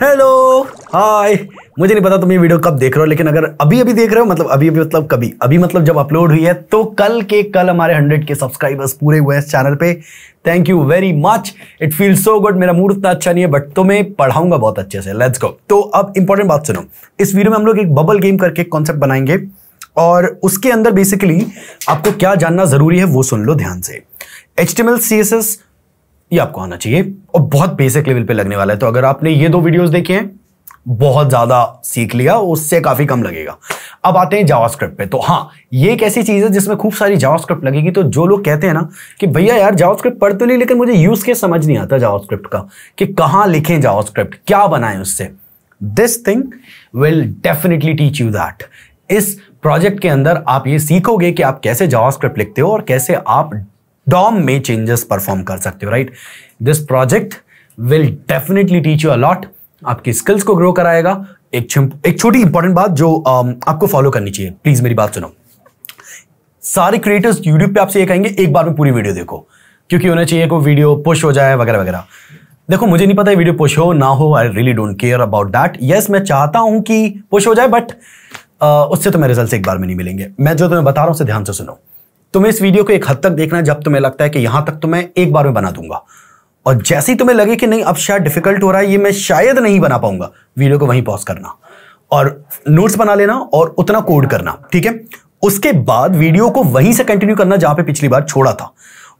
Hello hi मुझे नहीं पता तुम ये वीडियो कब देख रहे हो लेकिन अगर अभी अभी देख रहे हो मतलब अभी अभी मतलब कभी अभी मतलब जब अपलोड हुई है तो कल के कल हमारे हंड्रेड के सब्सक्राइबर्स पूरे हुए इस चैनल पे thank you very much it feel so good मेरा मूड उतना अच्छा नहीं है बट तो मैं पढ़ाऊंगा बहुत अच्छे से लेट्स गो तो अब इंपॉर्टेंट बात सुनो इस वीडियो में हम लोग एक बबल गेम करके एक कॉन्सेप्ट बनाएंगे और उसके अंदर बेसिकली आपको क्या जानना जरूरी है वो सुन लो ध्यान से H T M L C S S ये आपको आना चाहिए और बहुत बेसिक लेवल पे लगने वाला है तो अगर आपने ये दो वीडियोस देखे हैं बहुत ज़्यादा सीख लिया उससे काफ़ी कम लगेगा अब आते हैं जावास्क्रिप्ट पे तो हाँ ये एक ऐसी चीज़ है जिसमें खूब सारी जावास्क्रिप्ट लगेगी तो जो लोग कहते हैं ना कि भैया यार जावास्क्रिप्ट पढ़ तो नहीं लेकिन मुझे यूज़ के समझ नहीं आता जावास्क्रिप्ट का कि कहां लिखें जावास्क्रिप्ट क्या बनाएं उससे this thing will definitely teach you that इस प्रोजेक्ट के अंदर आप ये सीखोगे कि आप कैसे जावास्क्रिप्ट लिखते हो और कैसे आप डॉम में चेंजेस परफॉर्म कर सकते हो right this project will definitely teach you a lot आपकी स्किल्स को ग्रो कराएगा एक एक छोटी इंपॉर्टेंट बात जो um, आपको फॉलो करनी चाहिए प्लीज मेरी बात सुनो सारे क्रिएटर्स यूट्यूब पे आपसे ये कहेंगे एक बार में पूरी वीडियो देखो क्योंकि उन्हें चाहिए कोई वीडियो पुश हो जाए वगैरह वगैरह देखो मुझे नहीं पता है वीडियो पुश हो ना हो I really don't care about that yes मैं चाहता हूं कि पुश हो जाए बट uh, उससे तो मैं रिजल्ट एक बार में नहीं मिलेंगे मैं जो तुम्हें बता रहा हूं उसे ध्यान से सुनो तुम्हें इस वीडियो को एक हद तक देखना जब तुम्हें लगता है कि यहां तक तो मैं एक बार में बना दूंगा और जैसे ही तुम्हें लगे कि नहीं अब शायद डिफिकल्ट हो रहा है ये मैं शायद नहीं बना पाऊंगा वीडियो को वहीं पॉज करना और नोट्स बना लेना और उतना कोड करना ठीक है उसके बाद वीडियो को वहीं से कंटिन्यू करना जहां पे पिछली बार छोड़ा था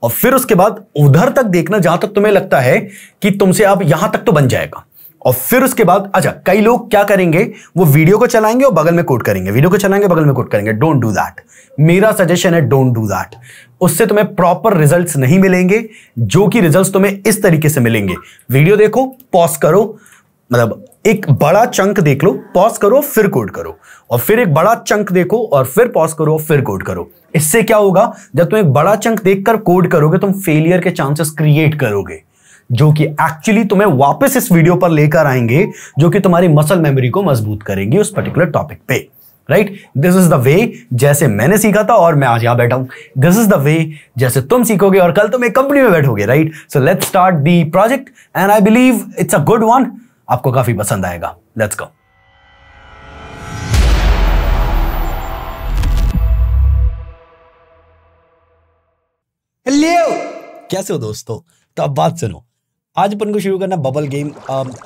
और फिर उसके बाद उधर तक देखना जहां तक तुम्हें लगता है कि तुमसे अब यहां तक तो बन जाएगा और फिर उसके बाद अच्छा कई लोग क्या करेंगे वो वीडियो को चलाएंगे और बगल में कोट करेंगे वीडियो को चलाएंगे बगल में कोट करेंगे डोंट डू दैट मेरा सजेशन है डोंट डू दैट उससे तुम्हें प्रॉपर रिजल्ट्स नहीं मिलेंगे जो कि रिजल्ट्स तुम्हें इस तरीके से मिलेंगे वीडियो देखो पॉज करो मतलब एक बड़ा चंक देख लो पॉज करो फिर कोड करो और फिर एक बड़ा चंक देखो और फिर पॉज करो फिर कोड करो इससे क्या होगा जब तुम एक बड़ा चंक देखकर कोड करोगे तुम फेलियर के चांसेस क्रिएट करोगे जो कि एक्चुअली तुम्हें वापस इस वीडियो पर लेकर आएंगे जो कि तुम्हारी मसल मेमोरी को मजबूत करेंगी उस पर्टिकुलर टॉपिक पे right this is the way जैसे मैंने सीखा था और मैं आज यहां बैठा हूं दिस इज द वे जैसे तुम सीखोगे और कल तुम एक कंपनी में बैठोगे right so let's start the project and I believe it's a good one आपको काफी पसंद आएगा लेट्स गो हेलो कैसे हो दोस्तों तो अब बात सुनो आज अपन को शुरू करना बबल गेम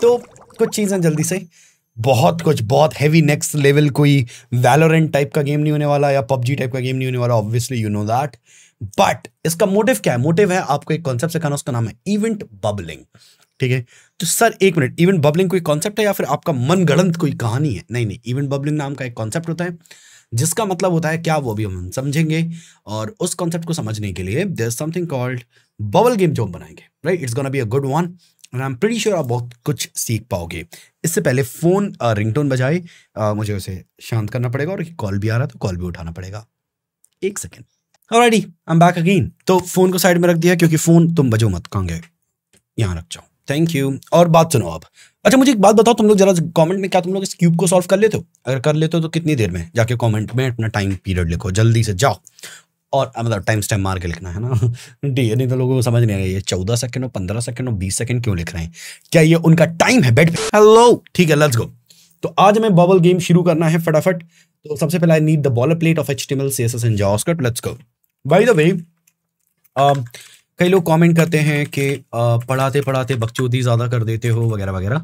तो कुछ चीज़ें जल्दी से बहुत कुछ बहुत हैवी नेक्स्ट लेवल कोई वैलोरेंट टाइप का गेम नहीं होने वाला या पबजी टाइप का गेम नहीं होने वाला obviously you know that but इसका मोटिव क्या है मोटिव है आपको एक कॉन्सेप्ट सिखाना उसका नाम है इवेंट बबलिंग ठीक है तो सर एक मिनट इवेंट बबलिंग कोई कॉन्सेप्ट है या फिर आपका मनगढ़ंत कोई कहानी है नहीं नहीं इवेंट बबलिंग नाम का एक कॉन्सेप्ट होता है जिसका मतलब होता है क्या वो भी हम समझेंगे और उस कॉन्सेप्ट को समझने के लिए there something called bubble game जो हम बनाएंगे right it's gonna be a good one and I am pretty sure आप बहुत कुछ सीख पाओगे इससे पहले फ़ोन रिंगटोन uh, बजाए uh, मुझे उसे शांत करना पड़ेगा और कॉल भी आ रहा तो कॉल भी उठाना पड़ेगा एक सेकेंड और आई एम बैक अगेन तो फ़ोन को साइड में रख दिया क्योंकि फ़ोन तुम बजो मत कहाँ यहाँ रख जाओ थैंक यू और बात सुनो आप अच्छा मुझे एक बात बताओ तुम लोग जरा कमेंट में क्या तुम लोग इस क्यूब को सॉल्व कर लेते हो अगर कर लेते हो तो कितनी देर में जाके कमेंट में अपना टाइम पीरियड लिखो जल्दी से जाओ और मतलब टाइम स्टैम्प मार के लिखना है ना डी नहीं तो लोगों को समझ नहीं आएगा ये चौदह सेकंड हो पंद्रह सेकंड हो बीस सेकंड क्यों लिख रहे हैं क्या ये उनका टाइम है बेड हेलो ठीक है लेट्स गो तो आज हमें बबल गेम शुरू करना है फटाफट तो सबसे पहले I need the boilerplate of H T L C S S and JavaScript let's go by the way कई लोग कॉमेंट करते हैं कि uh, पढ़ाते पढ़ाते बकचोदी ज़्यादा कर देते हो वगैरह वगैरह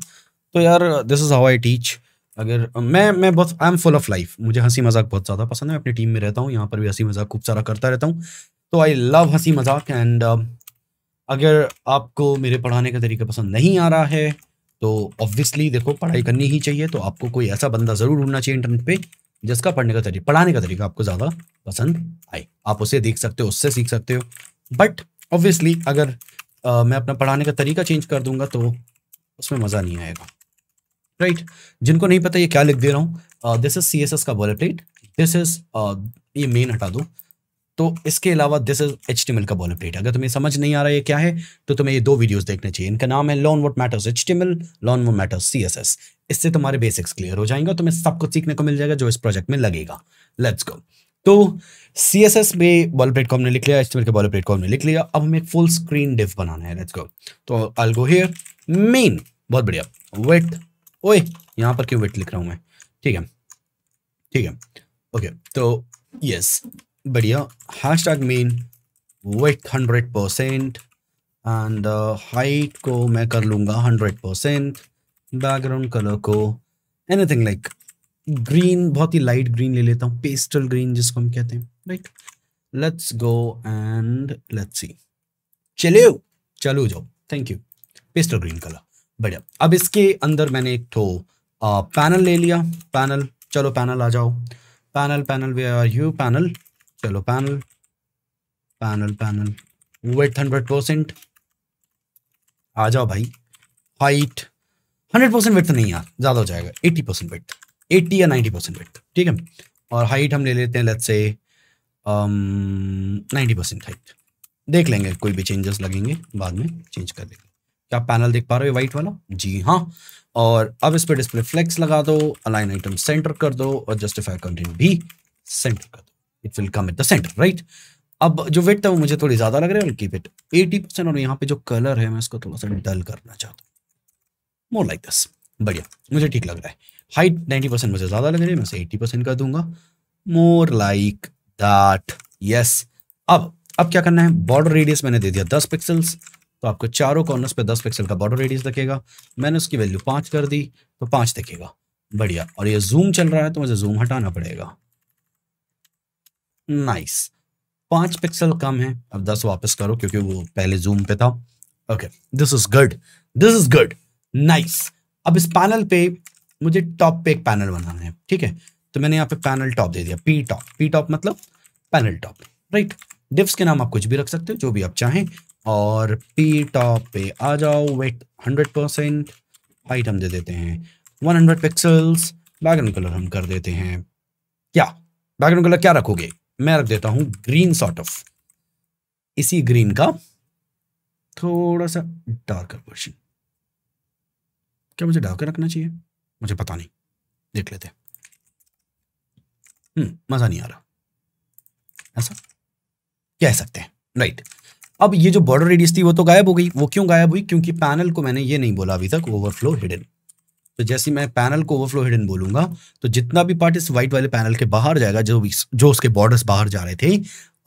तो यार this is how I teach अगर मैं मैं बहुत I am full of life मुझे हंसी मजाक बहुत ज़्यादा पसंद है मैं अपनी टीम में रहता हूँ यहाँ पर भी हंसी मजाक खूब सारा करता रहता हूँ तो आई लव हंसी मजाक एंड अगर आपको मेरे पढ़ाने का तरीका पसंद नहीं आ रहा है तो ऑब्वियसली देखो पढ़ाई करनी ही चाहिए तो आपको कोई ऐसा बंदा ज़रूर ढूंढना चाहिए इंटरनेट पर जिसका पढ़ने का तरीका पढ़ाने का तरीका आपको ज़्यादा पसंद आए आप उसे देख सकते हो उससे सीख सकते हो बट ऑब्वियसली अगर आ, मैं अपना पढ़ाने का तरीका चेंज कर दूंगा तो उसमें मज़ा नहीं आएगा राइट जिनको नहीं पता ये क्या लिख दे रहा हूँ this is C S S का बॉलेट दिस इज ये मेन हटा दो तो इसके अलावा दिस इज एच टी का बॉलर प्लेट अगर तुम्हें समझ नहीं आ रहा है क्या है तो तुम्हें ये दो वीडियोस देखने चाहिए इनका नाम है लॉन वोट मैटर्स एच टी लॉन वोट मैटर्स सी इससे तुम्हारे बेसिक्स क्लियर हो जाएंगे तुम्हें सब कुछ सीखने को मिल जाएगा जो इस प्रोजेक्ट में लगेगा लेट्स गो तो सी एस एस में बॉल प्लेट को हमने लिख लिया एच टी के बॉल प्लेट को हमने लिख लिया अब हमें एक फुल स्क्रीन डिफ बनाना है लेट्स गो तो आई गो हेयर मेन बहुत बढ़िया वेट ओए यहां पर क्यों वेट लिख रहा हूं मैं ठीक है ठीक है ओके तो यस बढ़िया hashtag main width hundred percent and height को मैं कर लूंगा हंड्रेड परसेंट बैकग्राउंड कलर को एनीथिंग लाइक ग्रीन बहुत ही लाइट ग्रीन ले लेता हूँ पेस्टल ग्रीन जिसको हम कहते हैं right let's go and let's see चलो चलो जाओ thank you pastel green colour बढ़िया अब इसके अंदर मैंने एक तो आ, पैनल ले लिया पैनल चलो पैनल आ जाओ panel panel where are you panel चलो panel panel panel width hundred percent आ जाओ भाई हाइट हंड्रेड परसेंट वेट नहीं यार ज़्यादा हो जाएगा एट्टी परसेंट वेट एट्टी या नाइन्टी परसेंट वेट ठीक है और हाइट हम ले लेते हैं let's say ninety percent height देख लेंगे कोई भी चेंजेस लगेंगे बाद में चेंज कर देंगे क्या पैनल देख पा रहे हो व्हाइट वाला जी हाँ और अब इस पर डिस्प्ले फ्लेक्स लगा दो अलाइन आइटम सेंटर कर दो और जस्टिफाई कंटेंट भी सेंटर कर दो it will come at the centre right अब जो वेट है वो मुझे थोड़ी ज्यादा लग रहा है will keep it eighty percent और यहाँ पे जो कलर है मैं इसको थोड़ा सा डल करना चाहता हूँ मोर लाइक दस बढ़िया मुझे ठीक लग रहा है हाइट नाइन्टी परसेंट मुझे ज्यादा लग रही है मैं इसे एट्टी परसेंट कर दूंगा मोर लाइक दैट यस अब अब क्या करना है बॉर्डर रेडियस मैंने दे दिया दस पिक्सल्स तो आपको चारों कॉर्नर्स पे 10 पिक्सल का बॉर्डर रेडियस दिखेगा मैंने उसकी वैल्यू पाँच कर दी तो पाँच दिखेगा बढ़िया और ये जूम चल रहा है तो मुझे जूम हटाना पड़ेगा नाइस पाँच पिक्सल कम है अब दस वापस करो क्योंकि वो पहले जूम पे था okay this is good this is good nice अब इस पैनल पे मुझे टॉप पे एक पैनल बनाना है ठीक है तो मैंने यहाँ पे पैनल टॉप दे दिया पी टॉप पी टॉप मतलब पैनल टॉप राइट डिप्स के नाम आप कुछ भी रख सकते हो जो भी आप चाहें और पी टॉप पे आ जाओ वेट हंड्रेड परसेंट हाइट हम दे देते हैं one hundred pixels background colour हम कर देते हैं क्या बैकग्राउंड कलर क्या रखोगे मैं रख देता हूं ग्रीन सॉर्ट ऑफ इसी ग्रीन का थोड़ा सा डार्कर वर्शन क्या मुझे डार्कर रखना चाहिए मुझे पता नहीं देख लेते हैं हम्म मज़ा नहीं आ रहा ऐसा कह सकते हैं राइट अब ये जो बॉर्डर रेडियस थी वो तो गायब हो गई वो क्यों गायब हुई क्योंकि पैनल को मैंने ये नहीं बोला अभी तक ओवरफ्लो हिडन तो जैसे मैं पैनल को ओवरफ्लो हिडन बोलूंगा तो जितना भी पार्ट इस व्हाइट वाले पैनल के बाहर जाएगा जो जो उसके बॉर्डर्स बाहर जा रहे थे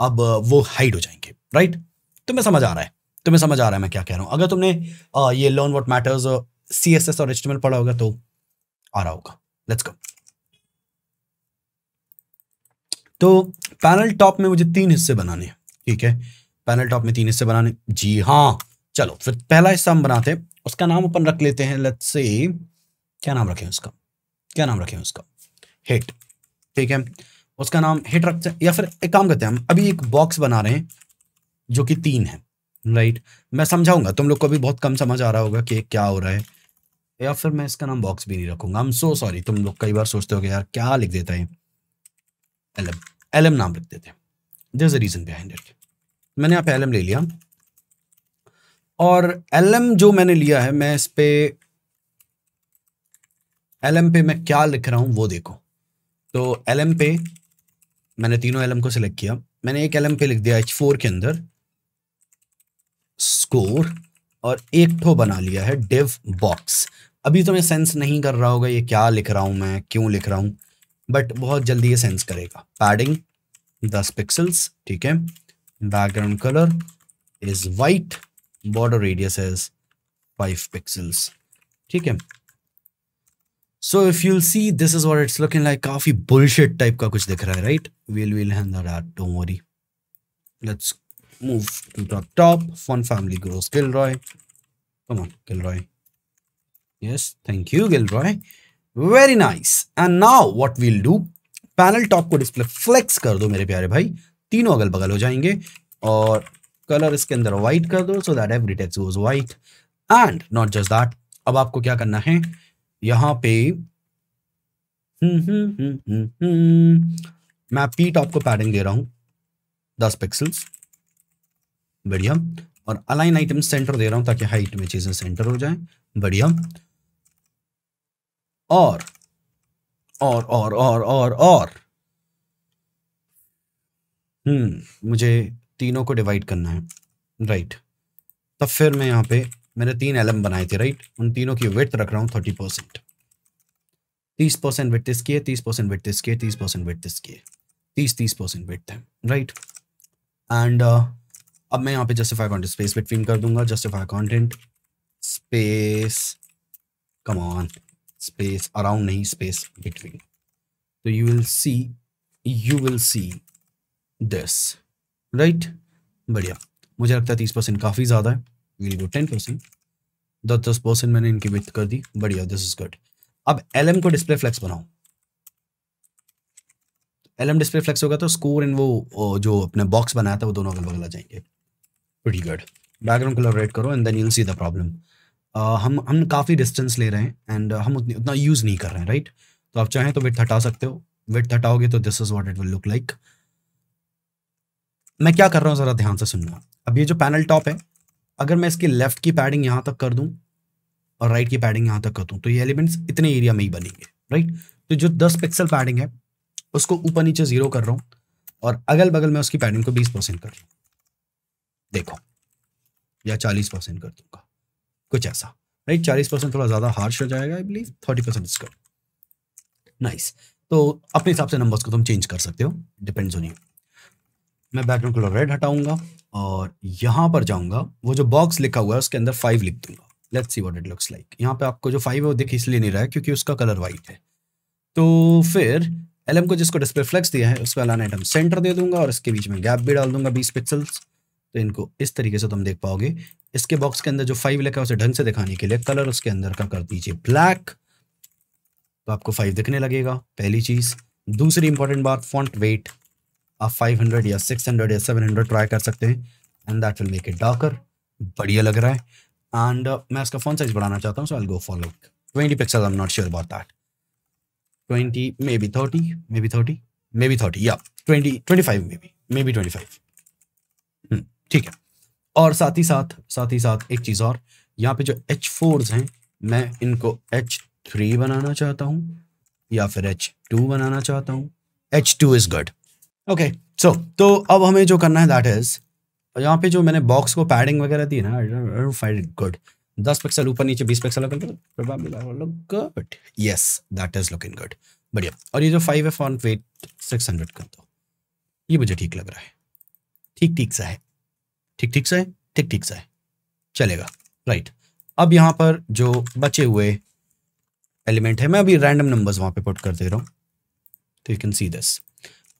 अब वो हाइड हो जाएंगे राइट तुम्हें समझ आ रहा है तुम्हें समझ आ रहा है मैं क्या कह रहा हूँ अगर तुमने ये learn what matters C S S और एच पढ़ा होगा तो आ रहा होगा लेट्स गो तो पैनल टॉप में मुझे तीन हिस्से बनाने हैं ठीक है पैनल टॉप में तीन हिस्से बनाने जी हाँ चलो फिर पहला हिस्सा हम बनाते हैं उसका नाम अपन रख लेते हैं लेट्स से क्या नाम रखें उसका क्या नाम रखें उसका हिट ठीक है उसका नाम हिट रखते हैं या फिर एक काम करते हैं हम अभी एक बॉक्स बना रहे हैं जो कि तीन है राइट मैं समझाऊंगा तुम लोग को भी बहुत कम समझ आ रहा होगा कि क्या हो रहा है या फिर मैं इसका नाम बॉक्स भी नहीं रखूंगा आई एम सो सॉरी तुम लोग कई बार सोचते हो यार क्या लिख देता है एलम एलम नाम लिख देते हैं this is a reason behind it मैंने यहाँ पे एल ले लिया और एल जो मैंने लिया है मैं इस पे एल पे मैं क्या लिख रहा हूं वो देखो तो एल पे मैंने तीनों एल को सिलेक्ट किया मैंने एक एल पे लिख दिया एच फोर के अंदर स्कोर और एक ठो बना लिया है डिव बॉक्स अभी तो मैं सेंस नहीं कर रहा होगा ये क्या लिख रहा हूं मैं क्यों लिख रहा हूं बट बहुत जल्दी ये सेंस करेगा पैडिंग दस पिक्सल्स ठीक है background color is white border radius is 5 pixels ठीक है so if you'll see this is what it's looking like काफी बुलशिट टाइप का कुछ दिख रहा है right will will handle that don't worry let's move to the top font family gross Gilroy come on Gilroy yes thank you gilroy very nice and now what we'll do panel top को display flex कर दो मेरे प्यारे भाई तीनों अगल बगल हो जाएंगे और कलर इसके अंदर व्हाइट कर दो so that every text was white and not just that अब आपको क्या करना है यहां पे हम्म, हम्म, हम्म, मैं पी टॉप को पैडिंग दे रहा हूं दस पिक्सल्स बढ़िया और अलाइन आइटम सेंटर दे रहा हूं ताकि हाइट में चीज़ें सेंटर हो जाएं बढ़िया और और और और और और हम्म मुझे तीनों को डिवाइड करना है राइट तब फिर मैं यहाँ पे मैंने तीन एलम बनाए थे राइट उन तीनों की वेट रख रहा हूँ थर्टी परसेंट तीस परसेंट वेट इसकी है तीस परसेंट वेट इसकी है तीस परसेंट वेट इसकी है तीस तीस परसेंट वेट है राइट एंड uh, अब मैं यहाँ पे जस्टिफाई कॉन्टेंट स्पेस बिटवीन कर दूंगा justify content space on space around नहीं स्पेस बिटवीन तो you will see you will see this right बढ़िया मुझे लगता है तीस परसेंट काफ़ी ज़्यादा है विल गो टेन परसेंट दस दस परसेंट मैंने इनकी विथ कर दी बढ़िया दिस इज गुड अब एल को डिस्प्ले फ्लेक्स बनाओ एल डिस्प्ले फ्लेक्स होगा तो स्कोर इन वो जो अपने बॉक्स बनाया था वो दोनों अगल बगल आ जाएंगे very good background colour red करो and then you'll see the problem हम हम काफ़ी डिस्टेंस ले रहे हैं एंड हम उतनी उतना यूज़ नहीं कर रहे हैं राइट right? तो आप चाहें तो विथ हटा सकते हो विथ हटाओगे तो this is what it will look like मैं क्या कर रहा हूँ ज़रा ध्यान से सुनना अब ये जो पैनल टॉप है अगर मैं इसकी लेफ्ट की पैडिंग यहां तक कर दूं और राइट की पैडिंग यहां तक कर दूं तो ये एलिमेंट्स इतने एरिया में ही बनेंगे राइट तो जो दस पिक्सल पैडिंग है उसको ऊपर नीचे ज़ीरो कर रहा हूँ और अगल बगल में उसकी पैडिंग को बीस परसेंट कर दूँ देखो या चालीस परसेंट कर दूंगा कुछ ऐसा राइट चालीस परसेंट थोड़ा ज़्यादा हार्श हो जाएगा आई बिलीव थर्टी परसेंट इसका नाइस तो अपने हिसाब से नंबर्स को तुम चेंज कर सकते हो डिपेंड्स ऑन यू मैं बैकग्राउंड कलर रेड हटाऊंगा और यहाँ पर जाऊंगा वो जो बॉक्स लिखा हुआ है उसके अंदर फाइव लिख दूंगा let's see what it looks like यहाँ पे आपको जो फाइव है वो दिख इसलिए नहीं रहा है क्योंकि उसका कलर वाइट है तो फिर एलएम को जिसको डिस्प्ले फ्लेक्स दिया है उसको एलान आइटम सेंटर दे दूंगा और इसके बीच में गैप भी डाल दूंगा बीस पिक्सल्स तो इनको इस तरीके से तुम देख पाओगे इसके बॉक्स के अंदर जो फाइव लिखा है उसे ढंग से दिखाने के लिए कलर उसके अंदर का कर दीजिए ब्लैक तो आपको फाइव दिखने लगेगा पहली चीज़ दूसरी इंपॉर्टेंट बात फॉन्ट वेट आप 500 या 600 या 700 ट्राई कर सकते हैं and that will make it darker बढ़िया लग रहा है एंड uh, मैं इसका फोन साइज बढ़ाना चाहता हूँ so I go for like twenty pixel I am not sure about that twenty maybe thirty maybe thirty maybe thirty या twenty twenty five maybe maybe twenty five ठीक है और साथ ही साथ साथ ही साथ एक चीज़ और यहाँ पे जो एच फोर्स हैं मैं इनको एच थ्री बनाना चाहता हूँ या फिर एच टू बनाना चाहता हूँ H two is good okay so तो अब हमें जो करना है दैट इज यहाँ पे जो मैंने बॉक्स को पैडिंग वगैरह दी ना फाइंड इट गुड दस पिक्सल ऊपर नीचे बीस pixel good yes that is looking good बढ़िया और ये जो five F on weight six hundred कर दो ये मुझे ठीक लग रहा है ठीक ठीक सा है ठीक ठीक सा है ठीक ठीक सा है चलेगा राइट अब यहाँ पर जो बचे हुए एलिमेंट है मैं अभी रैंडम नंबर्स वहाँ पे पुट कर दे रहा हूँ तो यू कैन सी दिस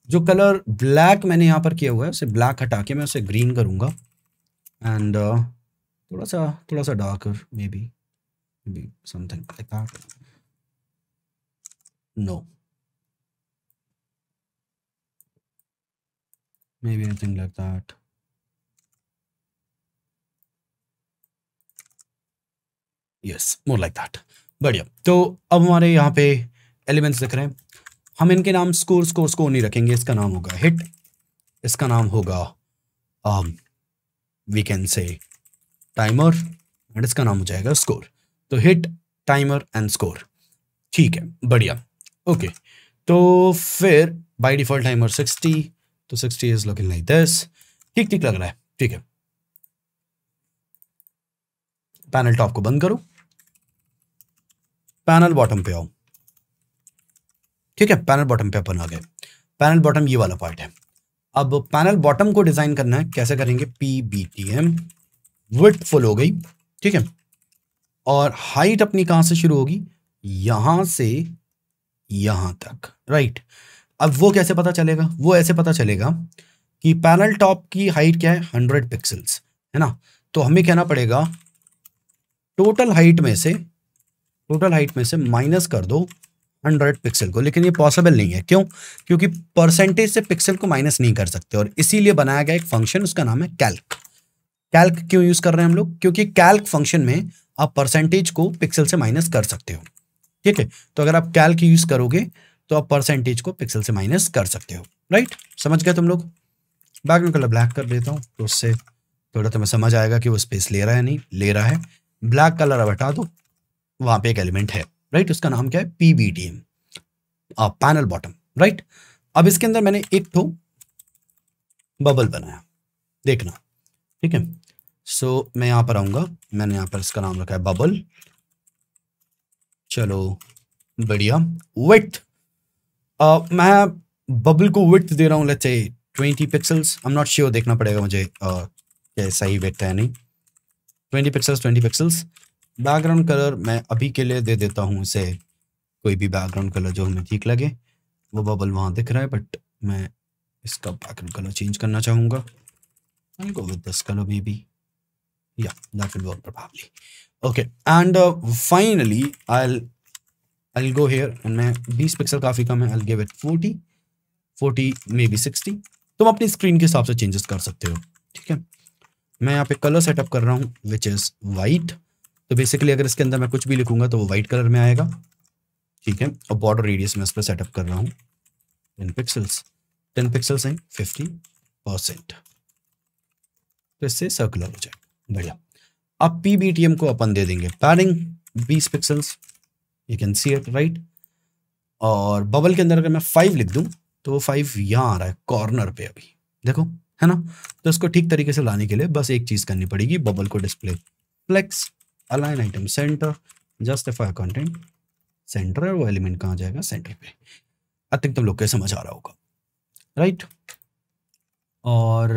जो कलर ब्लैक मैंने यहाँ पर किया हुआ है उसे ब्लैक हटा के मैं उसे ग्रीन करूँगा एंड uh, थोड़ा सा थोड़ा सा darker maybe be something like that no maybe anything like that yes more like that बढ़िया तो अब हमारे यहाँ पे एलिमेंट्स दिख रहे हैं हम इनके नाम स्कोर स्कोर स्कोर नहीं रखेंगे इसका नाम होगा हिट इसका नाम होगा we can say timer and इसका नाम हो जाएगा स्कोर तो हिट टाइमर एंड स्कोर ठीक है बढ़िया ओके तो फिर बाय डिफॉल्ट टाइमर 60 तो 60 इज लुकिंग लाइक दिस ठीक ठीक लग रहा है ठीक है पैनल टॉप को बंद करो पैनल बॉटम पे आओ ठीक है पैनल बॉटम पे अपन आ गए पैनल बॉटम ये वाला पार्ट है अब पैनल बॉटम को डिजाइन करना है कैसे करेंगे P B T M width full हो गई ठीक है और हाइट अपनी कहां से शुरू होगी यहां से यहां तक राइट अब वो कैसे पता चलेगा वो ऐसे पता चलेगा कि पैनल टॉप की हाइट क्या है हंड्रेड पिक्सल्स है ना तो हमें कहना पड़ेगा टोटल हाइट में से टोटल हाइट में से माइनस कर दो हंड्रेड पिक्सल को लेकिन ये पॉसिबल नहीं है क्यों क्योंकि परसेंटेज से पिक्सल को माइनस नहीं कर सकते और इसीलिए बनाया गया एक फंक्शन उसका नाम है कैल्क कैल्क क्यों यूज कर रहे हैं हम लोग क्योंकि कैल्क फंक्शन में आप परसेंटेज को पिक्सल से माइनस कर सकते हो ठीक है तो अगर आप कैल्क यूज करोगे तो आप परसेंटेज को पिक्सल से माइनस कर सकते हो राइट समझ गए तुम लोग बैक में कलर ब्लैक कर देता हूँ तो उससे थोड़ा तुम्हें समझ आएगा कि वो स्पेस ले रहा है नहीं ले रहा है ब्लैक कलर अब हटा दो वहां पे एक एलिमेंट है राइट उसका नाम क्या है पी पैनल बॉटम राइट अब इसके अंदर मैंने एक ठो तो बबल बनाया देखना ठीक है सो मैं यहां पर आऊंगा मैंने यहां पर इसका नाम रखा है बबल चलो बढ़िया विथ मैं बबल को विथ दे रहा हूं let's say twenty pixels I am not sure देखना पड़ेगा मुझे uh, क्या सही विथ है नहीं twenty pixels twenty pixels background colour मैं अभी के लिए दे देता हूँ इसे कोई भी बैकग्राउंड कलर जो हमें ठीक लगे वो बबल वहाँ दिख रहा है बट मैं इसका बैकग्राउंड कलर चेंज करना चाहूँगा okay and finally I color maybe. Here uh, मैं 20 पिक्सल काफ़ी कम है I'll give it 40, 40 बी 60. तुम अपनी स्क्रीन के हिसाब से चेंजेस कर सकते हो ठीक है मैं यहाँ पे कलर सेटअप कर रहा हूँ विच इज़ वाइट तो बेसिकली अगर इसके अंदर मैं कुछ भी लिखूंगा तो वो व्हाइट कलर में आएगा ठीक है और बॉर्डर रेडियस में इस पर सेटअप कर रहा हूँ टेन पिक्सल्स टेन पिक्सल्स हैं फिफ्टी परसेंट तो इससे सर्कुलर हो जाएगा बढ़िया अब पी बी टी एम को अपन दे देंगे पैरिंग बीस pixels you can see it right और बबल के अंदर अगर मैं फाइव लिख दूँ तो वो फाइव यहाँ आ रहा है कॉर्नर पे अभी देखो है ना तो इसको ठीक तरीके से लाने के लिए बस एक चीज़ करनी पड़ेगी बबल को display flex align item centre justify content centre है वो एलिमेंट कहाँ जाएगा सेंटर पे अतिक अतिरिक्त लोग के समझ आ रहा होगा राइट और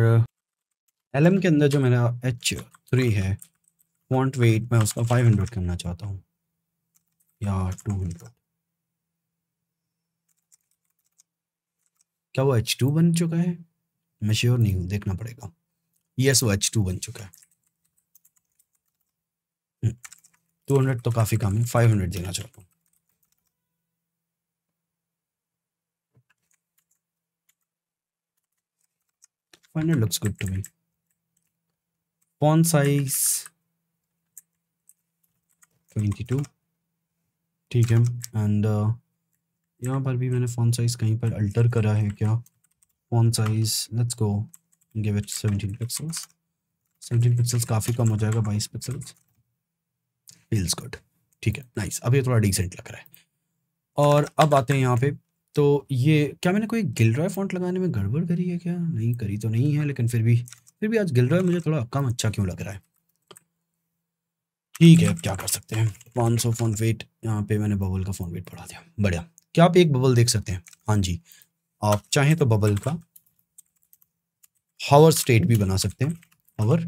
एल के अंदर जो मेरा एच थ्री है वॉन्ट वेट मैं उसका फाइव हंड्रेड करना चाहता हूँ या टू हंड्रेड क्या वो एच टू बन चुका है मैं श्योर नहीं हूँ देखना पड़ेगा यस वो एच टू बन चुका है 200 तो काफ़ी कम है 500 देना चाहता हूँ five looks good to me font size twenty two ठीक है एंड uh, यहाँ पर भी मैंने फोन साइज कहीं पर अल्टर करा है क्या font size let's go give it seventeen pixels seventeen pixels काफ़ी कम हो जाएगा बाईस पिक्सल्स फील्स गुड ठीक है नाइस अब ये थोड़ा डिसेंट लग रहा है और अब आते हैं यहाँ पे तो ये क्या मैंने कोई गिलरॉय फॉन्ट लगाने में गड़बड़ करी है क्या नहीं करी तो नहीं है लेकिन फिर भी फिर भी आज गिलरॉय मुझे थोड़ा कम अच्छा क्यों लग रहा है ठीक है अब क्या कर सकते हैं पाँच सौ फोन वेट यहाँ पे मैंने बबल का फोन वेट बढ़ा दिया बढ़िया क्या आप एक बबल देख सकते हैं हाँ जी आप चाहें तो बबल का हावर स्टेट भी बना सकते हैं हावर